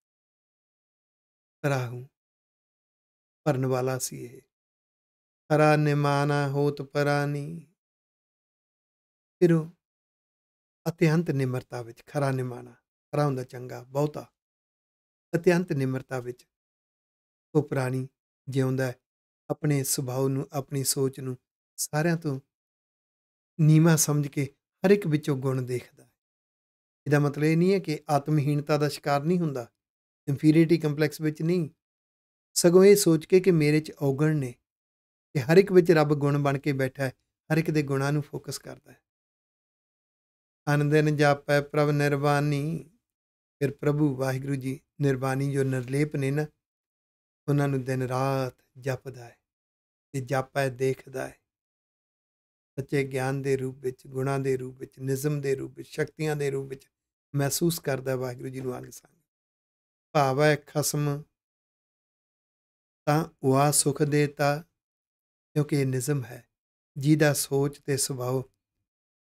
ਪ੍ਰਾਹੂ ਭਰਨ ਵਾਲਾ ਸੀ ਇਹ ਹਰਾ ਨਿਮਾਨਾ ਹੋਤ ਪਰਾਨੀ ਫਿਰ ਅਤਿਅੰਤ ਨਿਮਰਤਾ ਵਿੱਚ ਖਰਾ ਨਿਮਾਨਾ ਖਰਾ ਹੁੰਦਾ ਚੰਗਾ ਬਹੁਤਾ ਅਤਿਅੰਤ ਨਿਮਰਤਾ ਵਿੱਚ ਉਹ ਪ੍ਰਾਣੀ ਜਿਉਂਦਾ ਆਪਣੇ ਸੁਭਾਅ ਨੂੰ ਆਪਣੀ ਸੋਚ ਨੂੰ ਸਾਰਿਆਂ ਤੋਂ ਨੀਵਾ ਸਮਝ ਕੇ ਹਰ ਇੱਕ ਵਿੱਚੋਂ ਗੁਣ ਦੇਖਦਾ ਹੈ ਇਹਦਾ ਮਤਲਬ ਇਹ ਨਹੀਂ ਹੈ ਕਿ ਆਤਮਹੀਣਤਾ ਦਾ ਸ਼ਿਕਾਰ ਨਹੀਂ ਹੁੰਦਾ ਇਨਫੀਰੀਟੀ ਕੰਪਲੈਕਸ ਵਿੱਚ ਨਹੀਂ ਸਗੋਂ ਇਹ ਸੋਚ ਕੇ ਕਿ ਮੇਰੇ 'ਚ ਔਗਣ ਨੇ ਕਿ ਹਰ ਇੱਕ ਵਿੱਚ ਰੱਬ ਗੁਣ ਬਣ ਕੇ ਬੈਠਾ ਹੈ ਹਰ ਇੱਕ ਦੇ ਗੁਣਾਂ ਨੂੰ ਫੋਕਸ ਕਰਦਾ ਹੈ ਆਨੰਦਨ ਜਾਪੈ ਪ੍ਰਭ ਨਿਰਵਾਣੀ ਫਿਰ ਪ੍ਰਭੂ ਵਾਹਿਗੁਰੂ ਜੀ ਨਿਰਵਾਣੀ ਜੋ ਨਿਰਲੇਪ ਨੇ ਨਾ ਉਹਨਾਂ ਨੂੰ ਦਿਨ ਰਾਤ ਜਪਦਾ ਹੈ ਤੇ ਜਾਪੈ ਦੇਖਦਾ ਹੈ ਸੱਚੇ ਗਿਆਨ ਦੇ ਰੂਪ ਵਿੱਚ ਗੁਣਾਂ ਦੇ ਰੂਪ ਵਿੱਚ ਨਿਜ਼ਮ ਦੇ ਰੂਪ ਵਿੱਚ ਸ਼ਕਤੀਆਂ ਦੇ ਰੂਪ ਵਿੱਚ ਮਹਿਸੂਸ ਕਰਦਾ ਵਾਹਿਗੁਰੂ ਜੀ ਨੂੰ ਅੰਗ ਸੰਗ ਭਾਵੈ ਖਸਮ ਤਾਂ ਉਹ ਸੁਖ ਦੇਤਾ ਕਿਉਂਕਿ ਇਹ ਨਿਜ਼ਮ ਹੈ ਜੀ ਦਾ ਸੋਚ ਤੇ ਸੁਭਾਅ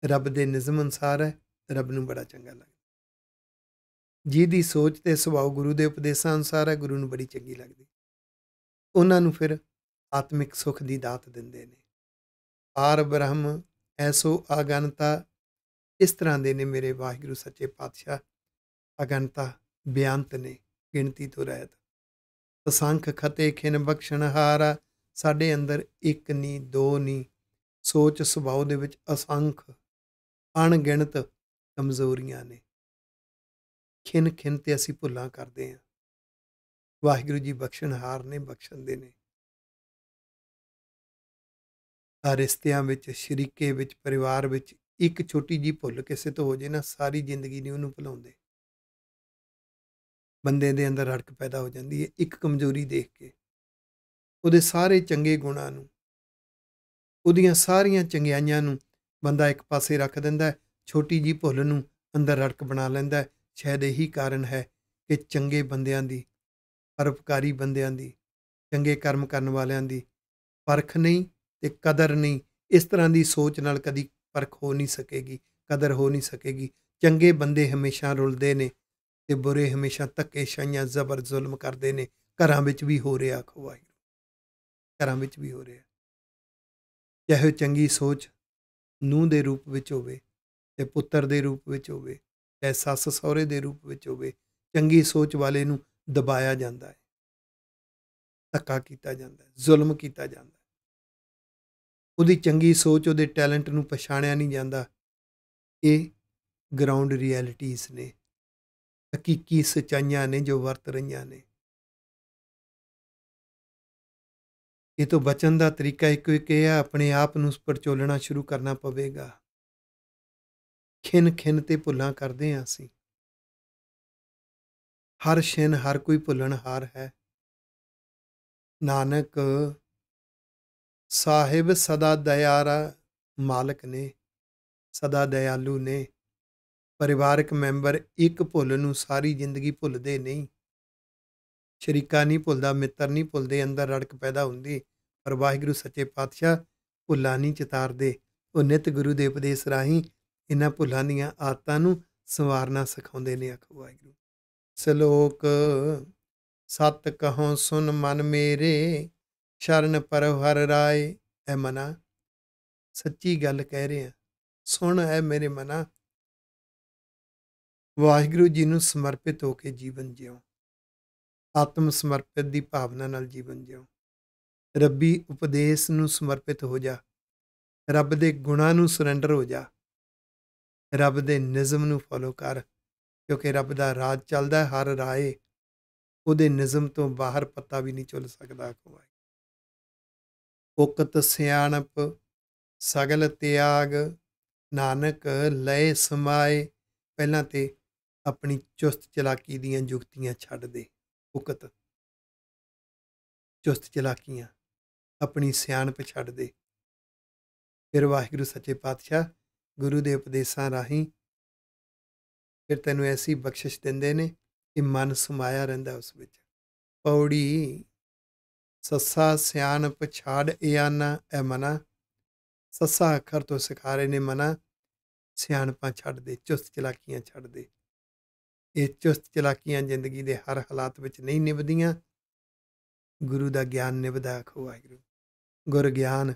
ਰੱਬ ਦੇ ਨਿਜ਼ਮ ਅਨਸਾਰ ਹੈ ਰੱਬ ਨੂੰ ਬੜਾ ਚੰਗਾ ਲੱਗਦਾ ਜੀ ਦੀ ਸੋਚ ਤੇ ਸੁਭਾਅ ਗੁਰੂ ਦੇ ਉਪਦੇਸ਼ਾਂ ਅਨਸਾਰ ਹੈ ਗੁਰੂ ਨੂੰ ਬੜੀ ਚੰਗੀ ਲੱਗਦੀ ਉਹਨਾਂ ਨੂੰ ਫਿਰ ਆਤਮਿਕ ਸੁਖ ਦੀ ਦਾਤ ਦਿੰਦੇ ਨੇ ਆਰ ਬ੍ਰਹਮ ਐਸੋ ਅਗਨਤਾ ਇਸ ਤਰ੍ਹਾਂ ਦੇ ਨੇ ਮੇਰੇ ਵਾਹਿਗੁਰੂ ਸੱਚੇ ਪਾਤਸ਼ਾਹ ਅਗਨਤਾ ਬਿਆੰਤ ਨੇ ਗਿਣਤੀ ਤੋਂ ਰਹਿਤ ਸੰਖ ਖਤੇ ਖਿਨ ਬਖਸ਼ਣ ਹਾਰਾ ਸਾਡੇ ਅੰਦਰ ਇੱਕ ਨਹੀਂ ਦੋ ਨਹੀਂ ਸੋਚ ਸੁਭਾਅ ਦੇ ਵਿੱਚ ਅਸੰਖ ਅਣਗਿਣਤ ਕਮਜ਼ੋਰੀਆਂ ਨੇ ਖਿੰਨ ਖਿੰਨ ਤੇ ਅਸੀਂ ਭੁੱਲਾਂ ਕਰਦੇ ਆਂ ਵਾਹਿਗੁਰੂ ਜੀ ਬਖਸ਼ਣਹਾਰ ਨੇ ਬਖਸ਼ਣਦੇ ਨੇ ਆ ਰਿਸ਼ਤਿਆਂ ਵਿੱਚ ਸ਼ਰੀਕੇ ਵਿੱਚ ਪਰਿਵਾਰ ਵਿੱਚ ਇੱਕ ਛੋਟੀ ਜੀ ਭੁੱਲ ਕਿਸੇ ਤੋਂ ਹੋ ਜੇ ਨਾ ਸਾਰੀ ਜ਼ਿੰਦਗੀ ਨਹੀਂ ਉਹਨੂੰ ਭੁਲਾਉਂਦੇ ਬੰਦੇ ਦੇ ਅੰਦਰ ਰੜਕ ਪੈਦਾ ਹੋ ਜਾਂਦੀ ਹੈ ਇੱਕ ਕਮਜ਼ੋਰੀ ਦੇਖ ਕੇ ਉਹਦੇ ਸਾਰੇ ਚੰਗੇ ਗੁਣਾਂ ਨੂੰ ਉਹਦੀਆਂ ਸਾਰੀਆਂ ਚੰਗਿਆਈਆਂ ਨੂੰ ਬੰਦਾ ਇੱਕ ਪਾਸੇ ਰੱਖ ਦਿੰਦਾ ਹੈ ਛੋਟੀ ਜੀ ਭੁੱਲ ਨੂੰ ਅੰਦਰ ਰੜਕ ਬਣਾ ਲੈਂਦਾ ਹੈ ਸ਼ਾਇਦ ਇਹੀ ਕਾਰਨ ਹੈ ਕਿ ਚੰਗੇ ਬੰਦਿਆਂ ਦੀ ਪਰਉਪਕਾਰੀ ਬੰਦਿਆਂ ਦੀ ਚੰਗੇ ਕਰਮ ਕਰਨ ਵਾਲਿਆਂ ਦੀ ਪਰਖ ਨਹੀਂ ਤੇ ਕਦਰ ਨਹੀਂ ਇਸ ਤਰ੍ਹਾਂ ਦੀ ਸੋਚ ਨਾਲ ਕਦੀ ਪਰਖ ਹੋ ਨਹੀਂ ਸਕੇਗੀ ਕਦਰ ਹੋ ਨਹੀਂ ਸਕੇਗੀ ਚੰਗੇ ਬੰਦੇ ਹਮੇਸ਼ਾ ਰੁਲਦੇ ਨੇ ਤੇ ਬੁਰੇ ਹਮੇਸ਼ਾ ਤੱਕੇ ਛਾਈਆਂ ਜ਼ਬਰ ਜ਼ੁਲਮ ਕਰਦੇ ਨੇ ਘਰਾਂ ਵਿੱਚ ਵੀ ਹੋ ਰਿਹਾ ਖਵਾਈ ਘਰਾਂ ਵਿੱਚ ਵੀ ਹੋ ਰਿਹਾ ਚਾਹੇ ਚੰਗੀ ਸੋਚ ਨੂੰ ਦੇ ਰੂਪ ਵਿੱਚ ਹੋਵੇ ਤੇ ਪੁੱਤਰ ਦੇ ਰੂਪ ਵਿੱਚ ਹੋਵੇ ਤੇ ਸੱਸ ਸਹੁਰੇ ਦੇ ਰੂਪ ਵਿੱਚ ਹੋਵੇ ਚੰਗੀ ਸੋਚ ਵਾਲੇ ਨੂੰ ਦਬਾਇਆ ਜਾਂਦਾ ਹੈ ਧੱਕਾ ਕੀਤਾ ਜਾਂਦਾ ਹੈ ਜ਼ੁਲਮ ਕੀਤਾ ਜਾਂਦਾ ਹੈ ਉਹਦੀ ਚੰਗੀ ਸੋਚ ਉਹਦੇ ਟੈਲੈਂਟ ਨੂੰ ਪਛਾਣਿਆ ਨਹੀਂ ਜਾਂਦਾ ਇਹ ਗਰਾਊਂਡ ਰਿਐਲਿਟੀਆਂ ਨੇ ਹਕੀਕੀ ਸਚਾਈਆਂ ਨੇ ਜੋ ਵਰਤ ਰਹੀਆਂ ਨੇ ਇਹ ਤੋਂ ਬਚਣ ਦਾ ਤਰੀਕਾ ਇੱਕੋ ਇੱਕ ਹੈ ਆਪਣੇ ਆਪ ਨੂੰ ਪਰਚੋਲਣਾ ਸ਼ੁਰੂ ਕਰਨਾ ਪਵੇਗਾ ਖਿੰਨ ਖਿੰਨ ਤੇ ਭੁੱਲਾਂ ਕਰਦੇ ਆਂ ਅਸੀਂ ਹਰ ਸ਼ੈਨ ਹਰ ਕੋਈ ਭੁੱਲਣ ਹਾਰ ਹੈ ਨਾਨਕ ਸਾਹਿਬ ਸਦਾ ਦਇਆਰਾ ਮਾਲਕ ਨੇ ਸਦਾ ਦਇਆਲੂ ਨੇ ਪਰਿਵਾਰਕ ਮੈਂਬਰ ਇੱਕ ਭੁੱਲ ਨੂੰ ਸਾਰੀ ਜ਼ਿੰਦਗੀ ਭੁੱਲਦੇ ਨਹੀਂ ਸ਼ਰੀਕਾ ਨਹੀਂ ਭੁੱਲਦਾ ਮਿੱਤਰ ਨਹੀਂ ਭੁੱਲਦੇ ਅੰਦਰ ਰੜਕ ਪੈਦਾ ਹੁੰਦੀ ਪਰ ਵਾਹਿਗੁਰੂ ਸੱਚੇ ਪਾਤਸ਼ਾਹ ਭੁੱਲਾਂ ਨਹੀਂ ਚਿਤਾਰਦੇ ਉਹ ਨਿਤ ਗੁਰੂ ਦੇ ਉਪਦੇਸ਼ ਰਾਹੀਂ ਇਹਨਾਂ ਭੁੱਲਾਂ ਦੀਆਂ ਆਤਾਂ ਨੂੰ ਸੰਵਾਰਨਾ ਸਿਖਾਉਂਦੇ ਨੇ ਆਖੋ ਵਾਹਿਗੁਰੂ ਸ਼ਲੋਕ ਸਤ ਕਹੋ ਸੁਨ ਮਨ ਮੇਰੇ ਸ਼ਰਨ ਪਰ ਹਰ ਰਾਏ ਐ ਮਨਾ ਸੱਚੀ ਗੱਲ ਕਹਿ ਰਹੇ ਆ ਸੁਣ ਐ ਮੇਰੇ ਮਨਾ ਵਾਹਿਗੁਰੂ ਜੀ ਨੂੰ ਸਮਰਪਿਤ ਹੋ ਕੇ ਜੀਵਨ ਜਿਓ ਆਤਮ ਸਮਰਪਿਤ ਦੀ ਭਾਵਨਾ ਨਾਲ ਜੀਵਨ ਜਿਓ ਰੱਬੀ ਉਪਦੇਸ਼ ਨੂੰ ਸਮਰਪਿਤ ਹੋ ਜਾ ਰੱਬ ਦੇ ਗੁਣਾਂ ਨੂੰ ਸਰੈਂਡਰ ਹੋ ਜਾ ਰੱਬ ਦੇ ਨਿਜ਼ਮ ਨੂੰ ਫੋਲੋ ਕਰ ਕਿਉਂਕਿ ਰੱਬ ਦਾ ਰਾਜ ਚੱਲਦਾ ਹਰ ਰਾਏ ਉਹਦੇ ਨਿਜ਼ਮ ਤੋਂ ਬਾਹਰ ਪਤਾ ਵੀ ਨਹੀਂ ਚੱਲ ਸਕਦਾ ਕੋਈ ਉਕਤ ਸਿਆਣਪ ਸਗਲ ਤਿਆਗ ਨਾਨਕ ਲੈ ਸਮਾਏ ਪਹਿਲਾਂ ਤੇ ਆਪਣੀ ਚੁਸਤ ਚਲਾਕੀ ਦੀਆਂ ਜੁਗਤੀਆਂ ਛੱਡ ਦੇ ਉਕਤ ਚੁਸਤ ਚਲਾਕੀਆਂ ਆਪਣੀ ਸਿਆਣਪ ਛੱਡ ਦੇ ਫਿਰ ਵਾਹਿਗੁਰੂ ਸੱਚੇ ਪਾਤਸ਼ਾਹ ਗੁਰੂ ਦੇ ਉਪਦੇਸ਼ਾਂ ਰਾਹੀਂ ਫਿਰ ਤੈਨੂੰ ਐਸੀ ਬਖਸ਼ਿਸ਼ ਦਿੰਦੇ ਨੇ ਕਿ ਮਨ ਸਮਾਇਆ ਰਹਿੰਦਾ ਉਸ ਵਿੱਚ ਪੌੜੀ ਸੱਸਾ ਸਿਆਣਪ ਛੱਡ ਇਆਨਾ ਐ ਮਨਾ ਸੱਸਾ ਅੱਖਰ ਤੋਂ ਸਿਖਾਰੇ ਨੇ ਮਨਾ ਸਿਆਣਪਾਂ ਛੱਡ ਦੇ ਚੁਸਤ ਚਲਾਕੀਆਂ ਛੱਡ ਦੇ ਇਹ ਚੁਸਤ ਚਲਾਕੀਆਂ ਜ਼ਿੰਦਗੀ ਦੇ ਹਰ ਹਾਲਾਤ ਵਿੱਚ ਨਹੀਂ ਨਿਭਦੀਆਂ ਗੁਰੂ ਦਾ ਗਿਆਨ ਨਿਭਦਾ ਖੋ ਵਾਹਿਗੁਰੂ ਗੁਰ ਗਿਆਨ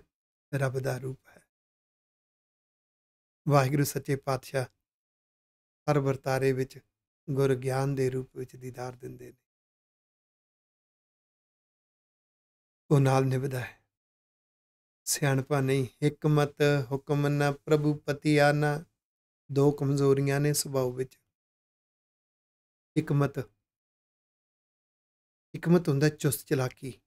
ਰੱਬ ਦਾ ਰੂਪ ਹੈ ਵਾਹਿਗੁਰੂ ਸੱਚੇ ਪਾਤਸ਼ਾਹ ਹਰ ਵਰਤਾਰੇ ਵਿੱਚ ਗੁਰ ਗਿਆਨ ਦੇ ਰੂਪ ਵਿੱਚ ਦੀਦਾਰ ਦਿੰਦੇ ਨੇ ਉਹ ਨਾਲ ਨਿਭਦਾ ਹੈ ਸਿਆਣਪਾ ਨਹੀਂ ਹਕਮਤ ਹੁਕਮ ਨਾ ਪ੍ਰਭੂ ਪਤੀਆ ਨਾ ਦੋ ਕਮਜ਼ੋਰੀਆਂ ਨੇ ਸੁਭਾਅ ਵਿੱਚ ਹਕਮਤ ਹਕਮਤ ਹੁੰਦਾ ਚੁਸਤ ਚਲਾਕੀ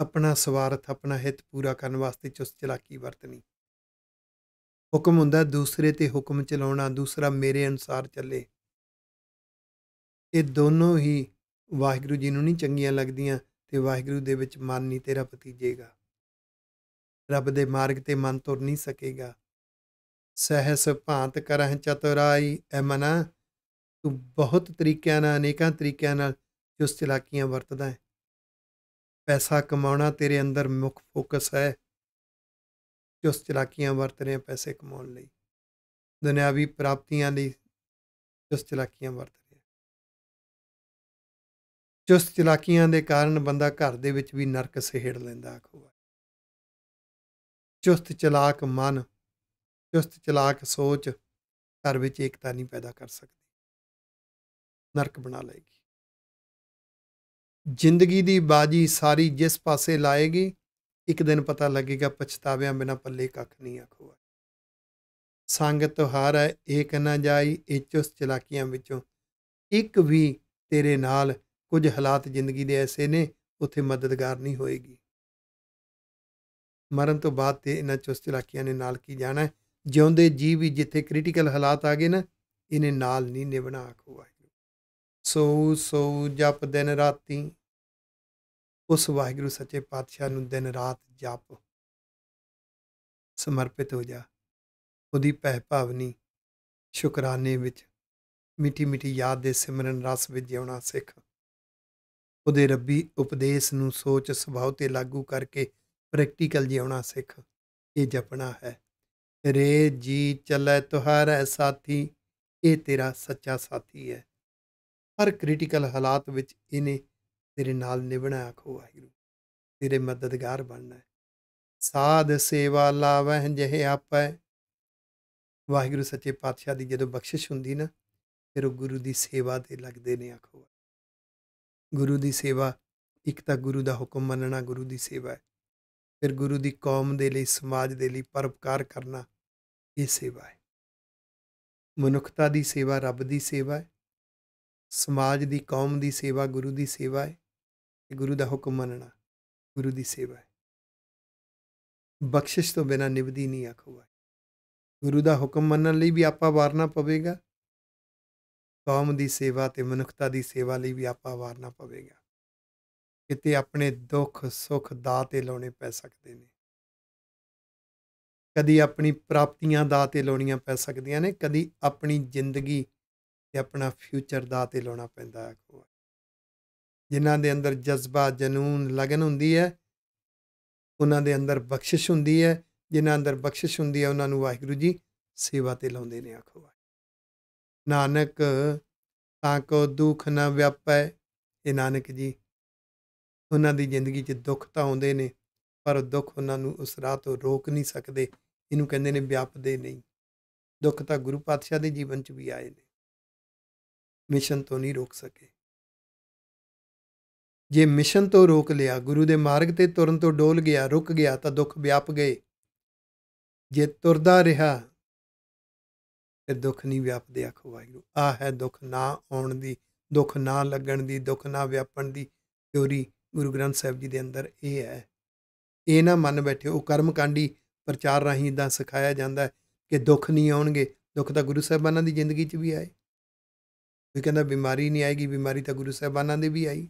ਆਪਣਾ ਸਵਾਰਥ ਆਪਣਾ ਹਿੱਤ ਪੂਰਾ ਕਰਨ ਵਾਸਤੇ ਚੁਸਤ ਚਲਾਕੀ ਵਰਤਣੀ ਹੁਕਮ ਹੁੰਦਾ ਦੂਸਰੇ ਤੇ ਹੁਕਮ ਚਲਾਉਣਾ ਦੂਸਰਾ ਮੇਰੇ ਅਨਸਾਰ ਚੱਲੇ ਇਹ ਦੋਨੋਂ ਹੀ ਵਾਹਿਗੁਰੂ ਜੀ ਨੂੰ ਨਹੀਂ ਚੰਗੀਆਂ ਲੱਗਦੀਆਂ ਤੇ ਵਾਹਿਗੁਰੂ ਦੇ ਵਿੱਚ ਮਨ ਨਹੀਂ ਤੇਰਾ ਪਤੀਜੇਗਾ ਰੱਬ ਦੇ ਮਾਰਗ ਤੇ ਮਨ ਤੁਰ ਨਹੀਂ ਸਕੇਗਾ ਸਹਿਸ ਭਾਂਤ ਕਰਹਿ ਚਤੁਰਾਈ ਐ ਮਨਾ ਤੂੰ ਬਹੁਤ ਤਰੀਕਿਆਂ ਨਾਲ ਅਨੇਕਾਂ ਤਰੀਕਿਆਂ ਨਾਲ ਉਸ ਚਲਾਕੀਆਂ ਵਰਤਦਾ ਹੈ ਪੈਸਾ ਕਮਾਉਣਾ ਤੇਰੇ ਅੰਦਰ ਮੁੱਖ ਫੋਕਸ ਹੈ ਉਸ ਚਲਾਕੀਆਂ ਵਰਤ ਰਹੇ ਪੈਸੇ ਕਮਾਉਣ ਲਈ ਦੁਨਿਆਵੀ ਪ੍ਰਾਪਤੀਆਂ ਲਈ ਉਸ ਚਲਾਕੀਆਂ ਵਰਤ ਰਿਹਾ ਜੁਸ ਚਲਾਕੀਆਂ ਦੇ ਕਾਰਨ ਬੰਦਾ ਘਰ ਦੇ ਵਿੱਚ ਵੀ ਨਰਕ ਸਹਿੜ ਲੈਂਦਾ ਆਖੋ ਚੁਸਤ ਚਲਾਕ ਮਨ ਚੁਸਤ ਚਲਾਕ ਸੋਚ ਘਰ ਵਿੱਚ ਇਕਤਾ ਨਹੀਂ ਪੈਦਾ ਕਰ ਸਕਦੀ ਨਰਕ ਬਣਾ ਲਏਗੀ ਜ਼ਿੰਦਗੀ ਦੀ ਬਾਜੀ ਸਾਰੀ ਜਿਸ ਪਾਸੇ ਲਾਏਗੀ ਇੱਕ ਦਿਨ ਪਤਾ ਲੱਗੇਗਾ ਪਛਤਾਵਿਆਂ ਬਿਨਾ ਪੱਲੇ ਕੱਖ ਨਹੀਂ ਆਖੂਗਾ ਸੰਗ ਤੁਹਾਰ ਹੈ ਏਕ ਨਾ ਜਾਈ ਉਸ ਚਲਾਕੀਆਂ ਵਿੱਚੋਂ ਇੱਕ ਵੀ ਤੇਰੇ ਨਾਲ ਕੁਝ ਹਾਲਾਤ ਜ਼ਿੰਦਗੀ ਦੇ ਐਸੇ ਨੇ ਉਥੇ ਮਦਦਗਾਰ ਨਹੀਂ ਹੋਏਗੀ ਮਰਨ ਤੋਂ ਬਾਅਦ ਤੇ ਇਹਨਾਂ ਚੁਸਤ ਚਲਾਕੀਆਂ ਨੇ ਨਾਲ ਕੀ ਜਾਣਾ ਜਿਉਂਦੇ ਜੀ ਵੀ ਜਿੱਥੇ ਕ੍ਰਿਟੀਕਲ ਹਾਲਾਤ ਆ ਗਏ ਨਾ ਇਹਨੇ ਨਾਲ ਨਹੀਂ ਨਿਭਣਾ ਆਖੂਗਾ ਸੋ ਸੋ ਜਪ ਦਿਨ ਰਾਤੀ ਉਸ ਵਾਹਿਗੁਰੂ ਸੱਚੇ ਪਾਤਸ਼ਾਹ ਨੂੰ ਦਿਨ ਰਾਤ ਜਪ ਸਮਰਪਿਤ ਹੋ ਜਾ ਉਹਦੀ ਪਹਿ ਭਾਵਨੀ ਸ਼ੁਕਰਾਨੇ ਵਿੱਚ ਮਿੱਠੀ ਮਿੱਠੀ ਯਾਦ ਦੇ ਸਿਮਰਨ ਰਸ ਵਿੱਚ ਜਿਉਣਾ ਸਿੱਖ ਉਹਦੇ ਰੱਬੀ ਉਪਦੇਸ਼ ਨੂੰ ਸੋਚ ਸੁਭਾਅ ਤੇ ਲਾਗੂ ਕਰਕੇ ਪ੍ਰੈਕਟੀਕਲ ਜਿਉਣਾ ਸਿੱਖ ਇਹ ਜਪਣਾ ਹੈ ਰੇ ਜੀ ਚੱਲੇ ਤੁਹਾਰਾ ਸਾਥੀ ਇਹ ਤੇਰਾ ਸੱਚਾ ਸਾਥੀ ਹੈ ਹਰ ਕ੍ਰਿਟੀਕਲ ਹਾਲਾਤ ਵਿੱਚ ਇਹਨੇ ਤੇਰੇ ਨਾਲ ਨਿਭਣਾ ਆਖੋ ਵਾਹਿਗੁਰੂ ਤੇਰੇ ਮਦਦਗਾਰ ਬਣਨਾ ਸਾਧ ਸੇਵਾ ਲਾਵਹਿ ਜਹ ਆਪੈ ਵਾਹਿਗੁਰੂ ਸੱਚੇ ਪਾਤਸ਼ਾਹ ਦੀ ਜਦੋਂ ਬਖਸ਼ਿਸ਼ ਹੁੰਦੀ ਨਾ ਫਿਰ ਉਹ ਗੁਰੂ ਦੀ ਸੇਵਾ ਤੇ ਲੱਗਦੇ ਨੇ ਆਖੋ ਗੁਰੂ ਦੀ ਸੇਵਾ ਇੱਕ ਤਾਂ ਗੁਰੂ ਦਾ ਹੁਕਮ ਮੰਨਣਾ ਗੁਰੂ ਦੀ ਸੇਵਾ ਹੈ ਫਿਰ ਗੁਰੂ ਦੀ ਕੌਮ ਦੇ ਲਈ ਸਮਾਜ ਦੇ ਲਈ ਪਰਉਪਕਾਰ ਕਰਨਾ ਇਹ ਸੇਵਾ ਹੈ ਮਨੁੱਖਤਾ ਦੀ ਸੇਵਾ ਰੱਬ ਦੀ ਸੇਵਾ ਹੈ ਸਮਾਜ ਦੀ ਕੌਮ ਦੀ ਸੇਵਾ ਗੁਰੂ ਦੀ ਸੇਵਾ ਹੈ ਗੁਰੂ ਦਾ ਹੁਕਮ ਮੰਨਣਾ ਗੁਰੂ ਦੀ ਸੇਵਾ ਹੈ ਬਖਸ਼ਿਸ਼ ਤੋਂ ਬਿਨਾ ਨਿਭਦੀ ਨਹੀਂ ਆਖੋ ਗੁਰੂ ਦਾ ਹੁਕਮ ਮੰਨਣ ਲਈ ਵੀ ਆਪਾ ਵਾਰਨਾ ਪਵੇਗਾ ਕੌਮ ਦੀ ਸੇਵਾ ਤੇ ਮਨੁੱਖਤਾ ਦੀ ਸੇਵਾ ਲਈ ਵੀ ਆਪਾ ਵਾਰਨਾ ਪਵੇਗਾ ਕਿਤੇ ਆਪਣੇ ਦੁੱਖ ਸੁੱਖ ਦਾਤੇ ਲਾਉਣੇ ਪੈ ਸਕਦੇ ਨੇ ਕਦੀ ਆਪਣੀ ਪ੍ਰਾਪਤੀਆਂ ਦਾਤੇ ਲਾਉਣੀਆਂ ਪੈ ਸਕਦੀਆਂ ਨੇ ਕਦੀ ਆਪਣੀ ਜ਼ਿੰਦਗੀ ਤੇ ਆਪਣਾ ਫਿਊਚਰ ਦਾਤੇ ਲਾਉਣਾ ਪੈਂਦਾ ਹੈ ਜਿਨ੍ਹਾਂ ਦੇ ਅੰਦਰ ਜਜ਼ਬਾ ਜਨੂਨ ਲਗਨ ਹੁੰਦੀ ਹੈ ਉਹਨਾਂ ਦੇ ਅੰਦਰ ਬਖਸ਼ਿਸ਼ ਹੁੰਦੀ ਹੈ ਜਿਨ੍ਹਾਂ ਅੰਦਰ ਬਖਸ਼ਿਸ਼ ਹੁੰਦੀ ਹੈ ਉਹਨਾਂ ਨੂੰ ਵਾਹਿਗੁਰੂ ਜੀ ਸੇਵਾ ਤੇ ਲਾਉਂਦੇ ਨੇ ਆਖੋ ਨਾਨਕ ਤਾਂ ਕੋ ਦੁੱਖ ਨਾ ਵਿਆਪੈ ਇਹ ਨਾਨਕ ਜੀ ਉਹਨਾਂ ਦੀ ਜ਼ਿੰਦਗੀ 'ਚ ਦੁੱਖ ਤਾਂ ਆਉਂਦੇ ਨੇ ਪਰ ਦੁੱਖ ਉਹਨਾਂ ਨੂੰ ਉਸ ਰਾਹ ਤੋਂ ਰੋਕ ਨਹੀਂ ਸਕਦੇ ਇਹਨੂੰ ਕਹਿੰਦੇ ਨੇ ਵਿਆਪਦੇ ਨਹੀਂ ਦੁੱਖ ਤਾਂ ਗੁਰੂ ਪਾਤਸ਼ਾਹ ਦੇ ਜੀਵਨ 'ਚ ਵੀ ਆਏ ਨੇ ਮਿਸ਼ਨ ਤੋਂ ਨਹੀਂ ਰੋਕ ਸਕੇ ਜੇ ਮਿਸ਼ਨ ਤੋਂ ਰੋਕ ਲਿਆ ਗੁਰੂ ਦੇ ਮਾਰਗ ਤੇ ਤੁਰਨ ਤੋਂ ਡੋਲ ਗਿਆ ਰੁਕ ਗਿਆ ਤਾਂ ਦੁੱਖ ਵਿਆਪ ਗਏ ਜੇ ਤੁਰਦਾ ਰਿਹਾ ਤੇ ਦੁੱਖ ਨਹੀਂ ਵਿਆਪਦੇ ਆਖੋ ਵਾਹਿਗੁਰੂ ਆ ਹੈ ਦੁੱਖ ਨਾ ਆਉਣ ਦੀ ਦੁੱਖ ਨਾ ਲੱਗਣ ਦੀ ਦੁੱਖ ਨਾ ਵਿਆਪਣ ਦੀ ਥਿਉਰੀ ਗੁਰੂ ਗ੍ਰੰਥ ਸਾਹਿਬ ਜੀ ਦੇ ਅੰਦਰ ਇਹ ਹੈ ਇਹ ਨਾ ਮੰਨ ਬੈਠੇ ਉਹ ਕਰਮ ਕਾਂਡੀ ਪ੍ਰਚਾਰ ਰਾਹੀਂ ਇਦਾਂ ਸਿਖਾਇਆ ਜਾਂਦਾ ਹੈ ਕਿ ਦੁੱਖ ਨਹੀਂ ਆਉਣਗੇ ਦੁੱਖ ਤਾਂ ਗੁਰੂ ਸਾਹਿਬਾਨਾਂ ਦੀ ਜ਼ਿੰਦਗੀ 'ਚ ਵੀ ਆਏ ਕੋਈ ਕਹਿੰਦਾ ਬਿਮਾਰੀ ਨਹੀਂ ਆਏਗੀ ਬਿਮਾਰੀ ਤਾਂ ਗੁਰੂ ਸਾਹਿਬਾਨਾਂ ਦੇ ਵੀ ਆਈ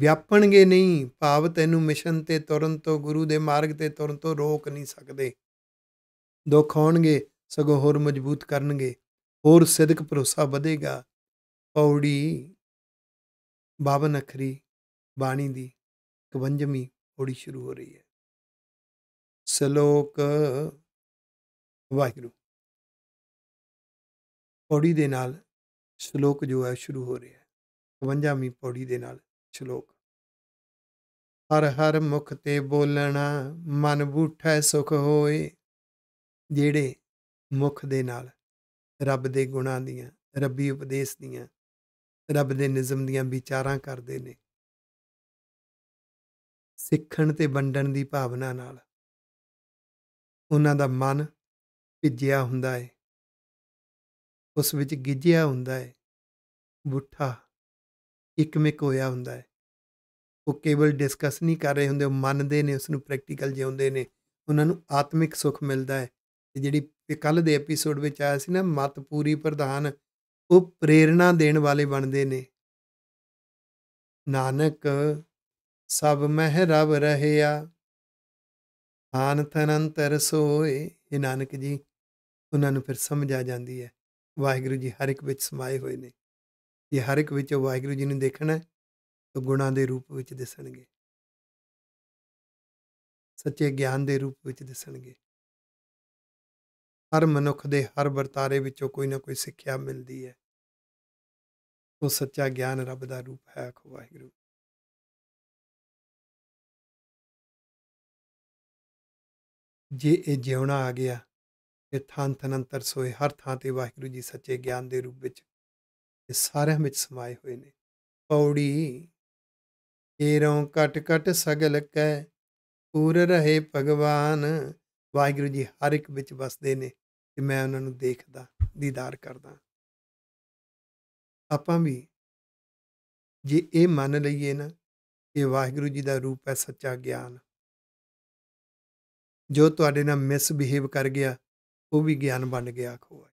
ਵਿਆਪਣਗੇ ਨਹੀਂ ਭਾਵ ਤੈਨੂੰ ਮਿਸ਼ਨ ਤੇ ਤੁਰਨ ਤੋਂ ਗੁਰੂ ਦੇ ਮਾਰਗ ਤੇ ਤੁਰਨ ਤੋਂ ਰੋਕ ਨਹੀਂ ਸਕਦੇ ਦੁੱਖ ਆਉਣਗੇ ਸਗੋਂ ਹੋਰ ਮਜ਼ਬੂਤ ਕਰਨਗੇ ਹੋਰ ਸਿੱਧਕ ਭਰੋਸਾ ਵਧੇਗਾ ਪੌੜੀ 52 ਅਖਰੀ ਬਾਣੀ ਦੀ 51ਵੀਂ ਪੌੜੀ ਸ਼ੁਰੂ ਹੋ ਰਹੀ ਹੈ ਸ਼ਲੋਕ ਵਾਹਿਗੁਰੂ ਪੌੜੀ ਦੇ ਨਾਲ ਸ਼ਲੋਕ ਜੋ ਹੈ ਸ਼ੁਰੂ ਹੋ ਰਿਹਾ ਹੈ 52ਵੀਂ ਪੌੜੀ ਦੇ ਨਾਲ ਸ਼ਲੋਕ ਹਰ ਹਰ ਮੁਖ ਤੇ ਬੋਲਣਾ ਮਨ ਬੂਠੈ ਸੁਖ ਹੋਏ ਜਿਹੜੇ ਮੁਖ ਦੇ ਨਾਲ ਰੱਬ ਦੇ ਗੁਣਾਂ ਦੀਆਂ ਰੱਬੀ ਉਪਦੇਸ਼ ਦੀਆਂ ਰੱਬ ਦੇ ਨਿਜ਼ਮ ਦੀਆਂ ਵਿਚਾਰਾਂ ਕਰਦੇ ਨੇ ਸਿੱਖਣ ਤੇ ਵੰਡਣ ਦੀ ਭਾਵਨਾ ਨਾਲ ਉਹਨਾਂ ਦਾ ਮਨ ਭਿੱਜਿਆ ਹੁੰਦਾ ਹੈ ਉਸ ਵਿੱਚ ਗਿੱਜਿਆ ਹੁੰਦਾ ਹੈ ਬੁੱਠਾ ਇਕਮਿਕ ਹੋਇਆ ਹੁੰਦਾ ਹੈ ਉਹ ਕੇਵਲ ਡਿਸਕਸ ਨਹੀਂ ਕਰ ਰਹੇ ਹੁੰਦੇ ਉਹ ਮੰਨਦੇ ਨੇ ਉਸ ਨੂੰ ਪ੍ਰੈਕਟੀਕਲ ਜਿਉਂਦੇ ਨੇ ਉਹਨਾਂ ਨੂੰ ਆਤਮਿਕ ਸੁੱਖ ਮਿਲਦਾ ਹੈ ਤੇ ਜਿਹੜੀ ਕੱਲ ਦੇ ਐਪੀਸੋਡ ਵਿੱਚ ਆਇਆ ਸੀ ਨਾ ਮਤ ਪੂਰੀ ਪ੍ਰਧਾਨ ਉਹ ਪ੍ਰੇਰਣਾ ਦੇਣ ਵਾਲੇ ਬਣਦੇ ਨੇ ਨਾਨਕ ਸਭ ਮਹਿ ਰਬ ਰਹਿਆ ਆਨ ਤਨੰਤਰ ਸੋਏ ਇਹ ਨਾਨਕ ਜੀ ਉਹਨਾਂ ਨੂੰ ਫਿਰ ਸਮਝ ਆ ਜਾਂਦੀ ਹੈ ਵਾਹਿਗੁਰੂ ਜੀ ਹਰ ਇੱਕ ਵਿੱਚ ਸਮਾਏ ਹੋਏ ਨੇ ਇਹ ਹਰ ਇੱਕ ਵਿੱਚ ਵਾਹਿਗੁਰੂ ਜੀ ਨੂੰ ਦੇਖਣਾ ਗੁਣਾਂ ਦੇ ਰੂਪ ਵਿੱਚ ਦਿਸਣਗੇ ਸੱਚੇ ਗਿਆਨ ਦੇ ਰੂਪ ਵਿੱਚ ਦਿਸਣਗੇ ਹਰ ਮਨੁੱਖ ਦੇ ਹਰ ਵਰਤਾਰੇ ਵਿੱਚੋਂ ਕੋਈ ਨਾ ਕੋਈ ਸਿੱਖਿਆ ਮਿਲਦੀ ਹੈ ਉਹ ਸੱਚਾ ਗਿਆਨ ਰੱਬ ਦਾ ਰੂਪ ਹੈ ਆਖੋ ਵਾਹਿਗੁਰੂ ਜੇ ਇਹ ਜਿਉਣਾ ਆ ਗਿਆ ਤੇ ਥਾਂ ਥਨੰਤਰ ਸੋਏ ਹਰ ਥਾਂ ਤੇ ਵਾਹਿਗੁਰੂ ਜੀ ਸੱਚੇ ਗਿਆਨ ਦੇ ਰੂਪ ਵਿੱਚ ਇਹ ਸਾਰਿਆਂ ਵਿੱਚ ਸਮਾਏ ਹੋਏ ਨੇ ਪੌੜੀ ਏਰੋਂ ਕਟ ਕਟ ਸਗਲ ਕੈ ਪੂਰ ਰਹੇ ਭਗਵਾਨ ਵਾਹਿਗੁਰੂ ਜੀ ਹਰ ਇੱਕ ਵਿੱਚ ਵਸਦੇ ਨੇ ਤੇ ਮੈਂ ਉਹਨਾਂ ਨੂੰ ਦੇਖਦਾ ਦੀਦਾਰ ਕਰਦਾ ਆਪਾਂ ਵੀ ਜੇ ਇਹ ਮੰਨ ਲਈਏ ਨਾ ਕਿ ਵਾਹਿਗੁਰੂ ਜੀ ਦਾ ਰੂਪ ਹੈ ਸੱਚਾ ਗਿਆਨ ਜੋ ਤੁਹਾਡੇ ਨਾਲ ਮਿਸਬਿਹੇਵ ਕਰ ਗਿਆ ਉਹ ਵੀ ਗਿਆਨ ਬਣ ਗਿਆ ਖੋਆ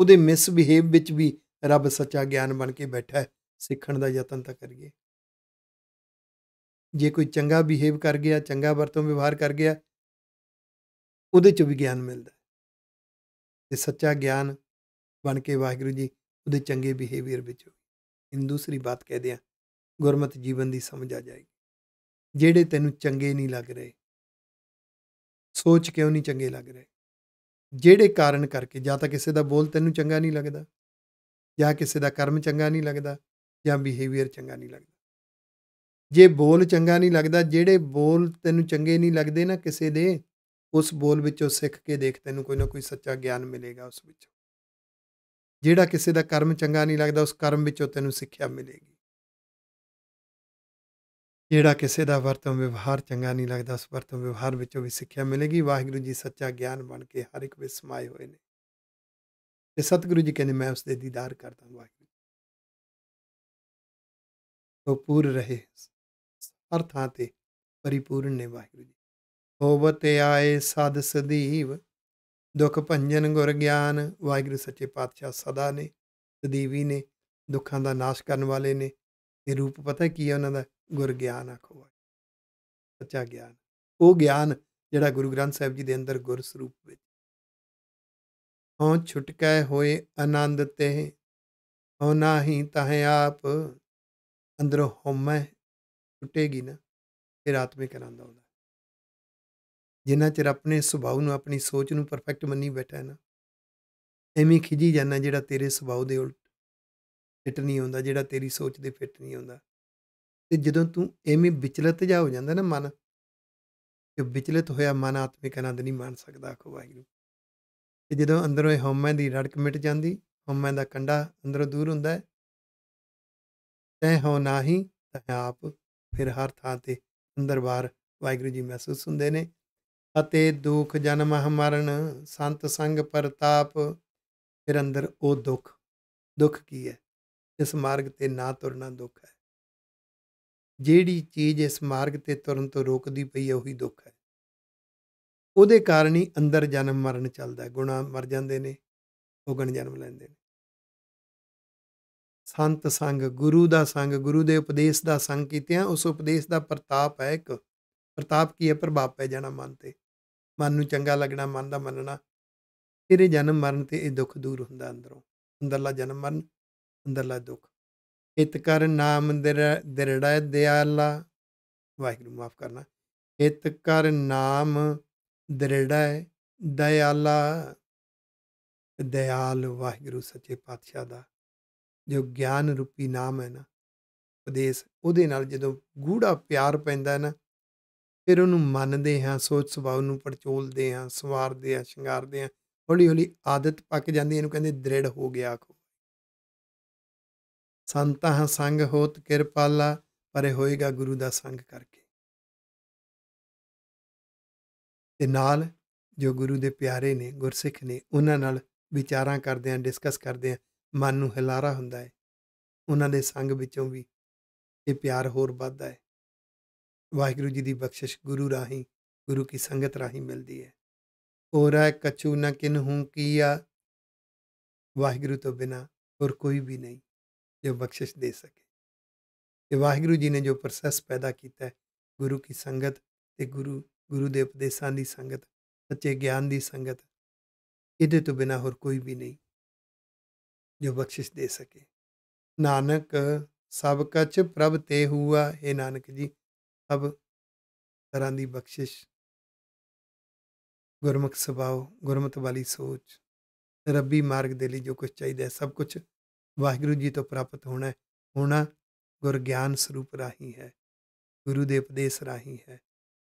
ਉਹਦੇ ਮਿਸਬਿਹੇਵ ਵਿੱਚ ਵੀ ਰੱਬ ਸੱਚਾ ਗਿਆਨ ਬਣ ਕੇ ਬੈਠਾ ਹੈ ਸਿੱਖਣ ਦਾ ਯਤਨ ਤਾਂ ਕਰੀਏ ਜੇ ਕੋਈ ਚੰਗਾ ਬਿਹੇਵ ਕਰ ਗਿਆ ਚੰਗਾ ਵਰਤੋਂ ਵਿਵਹਾਰ ਕਰ ਗਿਆ ਉਹਦੇ ਚੋਂ ਵੀ ਗਿਆਨ ਮਿਲਦਾ ਤੇ ਸੱਚਾ ਗਿਆਨ ਬਣ ਕੇ ਵਾਹਿਗੁਰੂ ਜੀ ਉਹਦੇ ਚੰਗੇ ਬਿਹੇਵੀਅਰ ਵਿੱਚ ਇਹਨ ਦੂਸਰੀ ਬਾਤ ਕਹਦੇ ਆ ਗੁਰਮਤ ਜੀਵਨ ਦੀ ਸਮਝ ਆ ਜਾਏਗੀ ਜਿਹੜੇ ਤੈਨੂੰ ਚੰਗੇ ਨਹੀਂ ਲੱਗ ਰਹੇ ਸੋਚ ਕਿਉਂ ਨਹੀਂ ਚੰਗੇ ਲੱਗ ਰਹੇ ਜਿਹੜੇ ਕਾਰਨ ਕਰਕੇ ਜਾਂ ਤਾਂ ਕਿਸੇ ਦਾ ਬੋਲ ਤੈਨੂੰ ਚੰਗਾ ਨਹੀਂ ਲੱਗਦਾ ਜਾਂ ਕਿਸੇ ਦਾ ਕਰਮ ਚੰਗਾ ਨਹੀਂ ਲੱਗਦਾ ਜਾਂ ਬਿਹੇਵੀਅਰ ਚੰਗਾ ਨਹੀਂ ਲੱਗਦਾ ਜੇ ਬੋਲ ਚੰਗਾ ਨਹੀਂ ਲੱਗਦਾ ਜਿਹੜੇ ਬੋਲ ਤੈਨੂੰ ਚੰਗੇ ਨਹੀਂ ਲੱਗਦੇ ਨਾ ਕਿਸੇ ਦੇ ਉਸ ਬੋਲ ਵਿੱਚੋਂ ਸਿੱਖ ਕੇ ਦੇਖ ਤੈਨੂੰ ਕੋਈ ਨਾ ਕੋਈ ਸੱਚਾ ਗਿਆਨ ਮਿਲੇਗਾ ਉਸ ਵਿੱਚ ਜਿਹੜਾ ਕਿਸੇ ਦਾ ਕਰਮ ਚੰਗਾ ਨਹੀਂ ਲੱਗਦਾ ਉਸ ਕਰਮ ਵਿੱਚੋਂ ਤੈਨੂੰ ਸਿੱਖਿਆ ਮਿਲੇਗੀ ਜਿਹੜਾ ਕਿਸੇ ਦਾ ਵਰਤੋਂ ਵਿਵਹਾਰ ਚੰਗਾ ਨਹੀਂ ਲੱਗਦਾ ਉਸ ਵਰਤੋਂ ਵਿਵਹਾਰ ਵਿੱਚੋਂ ਵੀ ਸਿੱਖਿਆ ਮਿਲੇਗੀ ਵਾਹਿਗੁਰੂ ਜੀ ਸੱਚਾ ਗਿਆਨ ਬਣ ਕੇ ਹਰ ਇੱਕ ਵਿੱਚ ਸਮਾਏ ਹੋਏ ਨੇ ਤੇ ਸਤਿਗੁਰੂ ਜੀ ਕਹਿੰਦੇ ਮੈਂ ਉਸ ਦੇ ਦੀਦਾਰ ਕਰਦਾ ਵਾਹਿਗੁਰੂ ਉਹ ਪੂਰ ਰਹੇ ਹਰ ਥਾਂ ਤੇ ਪਰਿਪੂਰਨ ਨੇ ਵਾਹਿਗੁਰੂ ਜੀ ਹੋਵਤ ਆਏ ਸਦ ਸਦੀਵ ਦੁਖ ਭੰਜਨ ਗੁਰ ਗਿਆਨ ਵਾਹਿਗੁਰੂ ਸੱਚੇ ਪਾਤਸ਼ਾਹ ਸਦਾ ਨੇ ਸਦੀਵੀ ਨੇ ਦੁੱਖਾਂ ਦਾ ਨਾਸ਼ ਕਰਨ ਵਾਲੇ ਨੇ ਇਹ ਰੂਪ ਪਤਾ ਕੀ ਹੈ ਉਹਨਾਂ ਦਾ ਗੁਰ ਗਿਆਨ ਆਖੋ ਸੱਚਾ ਗਿਆਨ ਉਹ ਗਿਆਨ ਜਿਹੜਾ ਗੁਰੂ ਗ੍ਰੰਥ ਸਾਹਿਬ ਜੀ ਦੇ ਅੰਦਰ ਗੁਰ ਸਰੂਪ ਵਿੱਚ ਹਉ ਛੁਟਕੈ ਹੋਏ ਆਨੰਦ ਤੇ ਹਉ ਨਾਹੀ ਤਹ ਆਪ ਅੰਦਰੋਂ ਹਉਮੈ ਟੁੱਟੇਗੀ ਨਾ ਫਿਰ ਆਤਮਿਕ ਆਨੰਦ ਆਉਂਦਾ ਜਿੰਨਾ ਚਿਰ ਆਪਣੇ ਸੁਭਾਅ ਨੂੰ ਆਪਣੀ ਸੋਚ ਨੂੰ ਪਰਫੈਕਟ ਮੰਨੀ ਬੈਠਾ ਹੈ ਨਾ ਐਵੇਂ ਖਿਜੀ ਜਾਂਦਾ ਜਿਹੜਾ ਤੇਰੇ ਸੁਭਾਅ ਦੇ ਉਲਟ ਫਿੱਟ ਨਹੀਂ ਹੁੰਦਾ ਜਿਹੜਾ ਤੇਰੀ ਸੋਚ ਦੇ ਫਿੱਟ ਨਹੀਂ ਹੁੰਦਾ ਤੇ ਜਦੋਂ ਤੂੰ ਐਵੇਂ ਵਿਚਲਿਤ ਜਾ ਹੋ ਜਾਂਦਾ ਨਾ ਮਨ ਕਿ ਵਿਚਲਿਤ ਹੋਇਆ ਮਨ ਆਤਮਿਕ ਆਨੰਦ ਨਹੀਂ ਮਾਣ ਸਕਦਾ ਆਖੋ ਵਾਹਿਗੁਰੂ ਤੇ ਜਦੋਂ ਅੰਦਰੋਂ ਇਹ ਹਉਮੈ ਦੀ ਰੜਕ ਮਿਟ ਜਾਂਦੀ ਹਉਮੈ ਦਾ ਕੰਡਾ ਅੰਦਰੋਂ ਦੂਰ ਹੁੰਦਾ ਹੈ ਤੈ ਹੋ ਨਾਹੀ ਤੈ ਆਪ ਫਿਰ ਹਰ ਥਾਂ ਤੇ ਅੰਦਰ ਬਾਹਰ ਵਾਹਿਗੁਰੂ ਜੀ ਮਹਿਸੂਸ ਹੁੰਦੇ ਨੇ ਅਤੇ ਦੁੱਖ ਜਨਮ ਮਰਨ ਸੰਤ ਸੰਗ ਪ੍ਰਤਾਪ ਫਿਰ ਅੰਦਰ ਉਹ ਦੁੱਖ ਦੁੱਖ ਕੀ ਹੈ ਇਸ ਮਾਰਗ ਤੇ ਨਾ ਤੁਰਨਾ ਦੁੱਖ ਹੈ ਜਿਹੜੀ ਚੀਜ਼ ਇਸ ਮਾਰਗ ਤੇ ਤੁਰਨ ਤੋਂ ਰੋਕਦੀ ਪਈ ਹੈ ਉਹੀ ਦੁੱਖ ਹੈ ਉਹਦੇ ਕਾਰਨ ਹੀ ਅੰਦਰ ਜਨਮ ਮਰਨ ਚੱਲਦਾ ਗੁਣਾ ਮਰ ਜਾਂਦੇ ਨੇ ਉਹ ਗਣ ਜਨਮ ਲੈਂਦੇ ਨੇ ਸੰਤ ਸੰਗ ਗੁਰੂ ਦਾ ਸੰਗ ਗੁਰੂ ਦੇ ਉਪਦੇਸ਼ ਦਾ ਸੰਗ ਕੀਤੇ ਆ ਉਸ ਉਪਦੇਸ਼ ਦਾ ਪ੍ਰਤਾਪ ਹੈ ਇੱਕ ਪ੍ਰਤਾਪ ਕੀ ਹੈ ਪ੍ਰਭਾਵ ਪੈ ਜਾਣਾ ਮਨ ਤੇ ਮਨ ਨੂੰ ਚੰਗਾ ਲੱਗਣਾ ਮਨ ਦਾ ਮੰਨਣਾ ਤੇਰੇ ਜਨਮ ਮਰਨ ਤੇ ਇਹ ਦੁੱਖ ਦੂਰ ਹੁੰਦਾ ਅੰਦਰੋਂ ਅੰਦਰਲਾ ਜਨਮ ਮਰਨ ਅੰਦਰਲਾ ਦੁੱਖ ਇਤ ਕਰ ਨਾਮ ਦਿਰੜਾ ਦਿਆਲਾ ਵਾਹਿਗੁਰੂ ਮਾਫ ਕਰਨਾ ਇਤ ਕਰ ਨਾਮ ਦਿਰੜਾ ਦਿਆਲਾ ਦਿਆਲ ਵਾਹਿਗੁਰੂ ਸੱਚੇ ਪਾਤਸ਼ਾਹ ਦਾ ਜੋ ਗਿਆਨ ਰੂਪੀ ਨਾਮ ਹੈ ਨਾ ਉਪਦੇਸ਼ ਉਹਦੇ ਨਾਲ ਜਦੋਂ ਗੂੜਾ ਪਿਆਰ ਪੈਂਦਾ ਨਾ ਫਿਰ ਉਹਨੂੰ ਮੰਨਦੇ ਹਾਂ ਸੋਚ ਸੁਭਾਅ ਨੂੰ ਪਰਚੋਲਦੇ ਹਾਂ ਸਵਾਰਦੇ ਹਾਂ ਸ਼ਿੰਗਾਰਦੇ ਹਾਂ ਹੌਲੀ ਹੌਲੀ ਆਦਤ ਪੱਕ ਜਾਂਦੀ ਇਹਨੂੰ ਕਹਿੰਦੇ ਦ੍ਰਿੜ ਹੋ ਗਿਆ ਆਖੋ ਸੰਤਾਂ ਸੰਗ ਹੋਤ ਕਿਰਪਾਲਾ ਪਰੇ ਹੋਏਗਾ ਗੁਰੂ ਦਾ ਸੰਗ ਕਰਕੇ ਤੇ ਨਾਲ ਜੋ ਗੁਰੂ ਦੇ ਪਿਆਰੇ ਨੇ ਗੁਰਸਿੱਖ ਨੇ ਉਹਨਾਂ ਨਾਲ ਵਿਚਾਰਾਂ ਕਰਦੇ ਆਂ ਡਿਸਕਸ ਕਰਦੇ ਆਂ ਮਨ ਨੂੰ ਹਿਲਾਰਾ ਹੁੰਦਾ ਹੈ ਉਹਨਾਂ ਦੇ ਸੰਗ ਵਿੱਚੋਂ ਵੀ ਇਹ ਪਿਆਰ ਹੋਰ ਵੱਧਦਾ ਹੈ ਵਾਹਿਗੁਰੂ ਜੀ ਦੀ ਬਖਸ਼ਿਸ਼ ਗੁਰੂ ਰਾਹੀਂ ਗੁਰੂ ਕੀ ਸੰਗਤ ਰਾਹੀਂ ਮਿਲਦੀ ਹੈ ਹੋਰਾ ਕਛੂ ਨ ਹੂੰ ਕੀਆ ਵਾਹਿਗੁਰੂ ਤੋਂ ਬਿਨਾ ਹੋਰ ਕੋਈ ਵੀ ਨਹੀਂ ਜੋ ਬਖਸ਼ਿਸ਼ ਦੇ ਸਕੇ ਤੇ ਵਾਹਿਗੁਰੂ ਜੀ ਨੇ ਜੋ ਪ੍ਰੋਸੈਸ ਪੈਦਾ ਕੀਤਾ ਹੈ ਗੁਰੂ ਕੀ ਸੰਗਤ ਤੇ ਗੁਰੂ ਗੁਰੂ ਦੇ ਉਪਦੇਸ਼ਾਂ ਦੀ ਸੰਗਤ ਸੱਚੇ ਗਿਆਨ ਦੀ ਸੰਗਤ ਇਹਦੇ ਤੋਂ ਬਿਨਾ ਹੋਰ ਕੋਈ ਵੀ ਨਹੀਂ ਜੋ ਬਖਸ਼ਿਸ਼ ਦੇ ਸਕੇ ਨਾਨਕ ਸਭ ਕਛ ਪ੍ਰਭ ਤੇ ਹੁਆ ਏ ਨਾਨਕ ਜੀ ਸਭ ਤਰ੍ਹਾਂ ਦੀ ਬਖਸ਼ਿਸ਼ ਗੁਰਮੁਖ ਸੁਭਾਅ ਗੁਰਮਤ ਵਾਲੀ ਸੋਚ ਰੱਬੀ ਮਾਰਗ ਦੇ ਲਈ ਜੋ ਕੁਝ ਚਾਹੀਦਾ ਹੈ ਸਭ ਕੁਝ ਵਾਹਿਗੁਰੂ ਜੀ ਤੋਂ ਪ੍ਰਾਪਤ ਹੋਣਾ ਹੈ ਹੋਣਾ ਗੁਰ ਗਿਆਨ ਸਰੂਪ ਰਾਹੀ ਹੈ ਗੁਰੂ ਦੇ ਉਪਦੇਸ਼ ਰਾਹੀ ਹੈ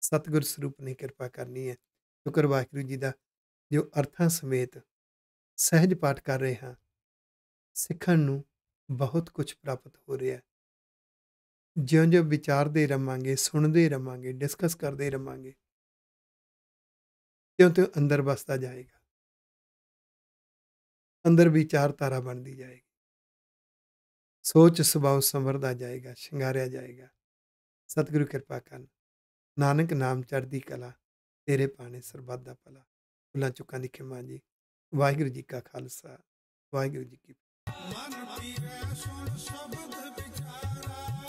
ਸਤਗੁਰ ਸਰੂਪ ਨੇ ਕਿਰਪਾ ਕਰਨੀ ਹੈ ਸ਼ੁਕਰ ਵਾਹਿਗੁਰੂ ਜੀ ਦਾ ਜੋ ਅਰਥਾਂ ਸਮੇਤ ਸਹਿਜ ਪਾਠ ਕਰ ਰਹੇ ਹਾਂ ਸਿੱਖਣ ਨੂੰ ਬਹੁਤ ਕੁਝ ਪ੍ਰਾਪਤ ਹੋ ਰਿਹਾ ਹੈ ਜਿਉਂ-ਜਿਉਂ ਵਿਚਾਰਦੇ ਰਵਾਂਗੇ ਸੁਣਦੇ ਰਵਾਂਗੇ ਡਿਸਕਸ ਕਰਦੇ ਰਵਾਂਗੇ ਤਿਉਂ-ਤਿਉਂ ਅੰਦਰ ਵਸਦਾ ਜਾਏਗਾ ਅੰਦਰ ਵਿਚਾਰ ਤਾਰਾ ਬਣਦੀ ਜਾਏਗੀ ਸੋਚ ਸੁਭਾਅ ਸੰਵਰਦਾ ਜਾਏਗਾ ਸ਼ਿੰਗਾਰਿਆ ਜਾਏਗਾ ਸਤਿਗੁਰੂ ਕਿਰਪਾ ਕਰਨ ਨਾਨਕ ਨਾਮ ਚੜ੍ਹਦੀ ਕਲਾ ਤੇਰੇ ਪਾਣੇ ਸਰਬੱਤ ਦਾ ਭਲਾ ਫੁੱਲਾਂ ਚੁੱਕਾਂ ਦੀ ਖਿਮਾ ਜੀ ਵਾਹਿਗੁਰੂ ਜੀ ਕਾ ਖਾਲਸਾ ਵਾਹਿਗੁਰੂ ਜੀ ਕੀ ਮਨ ਪੀਰੇ ਸੁਣ ਸ਼ਬਦ ਵਿਚਾਰਾ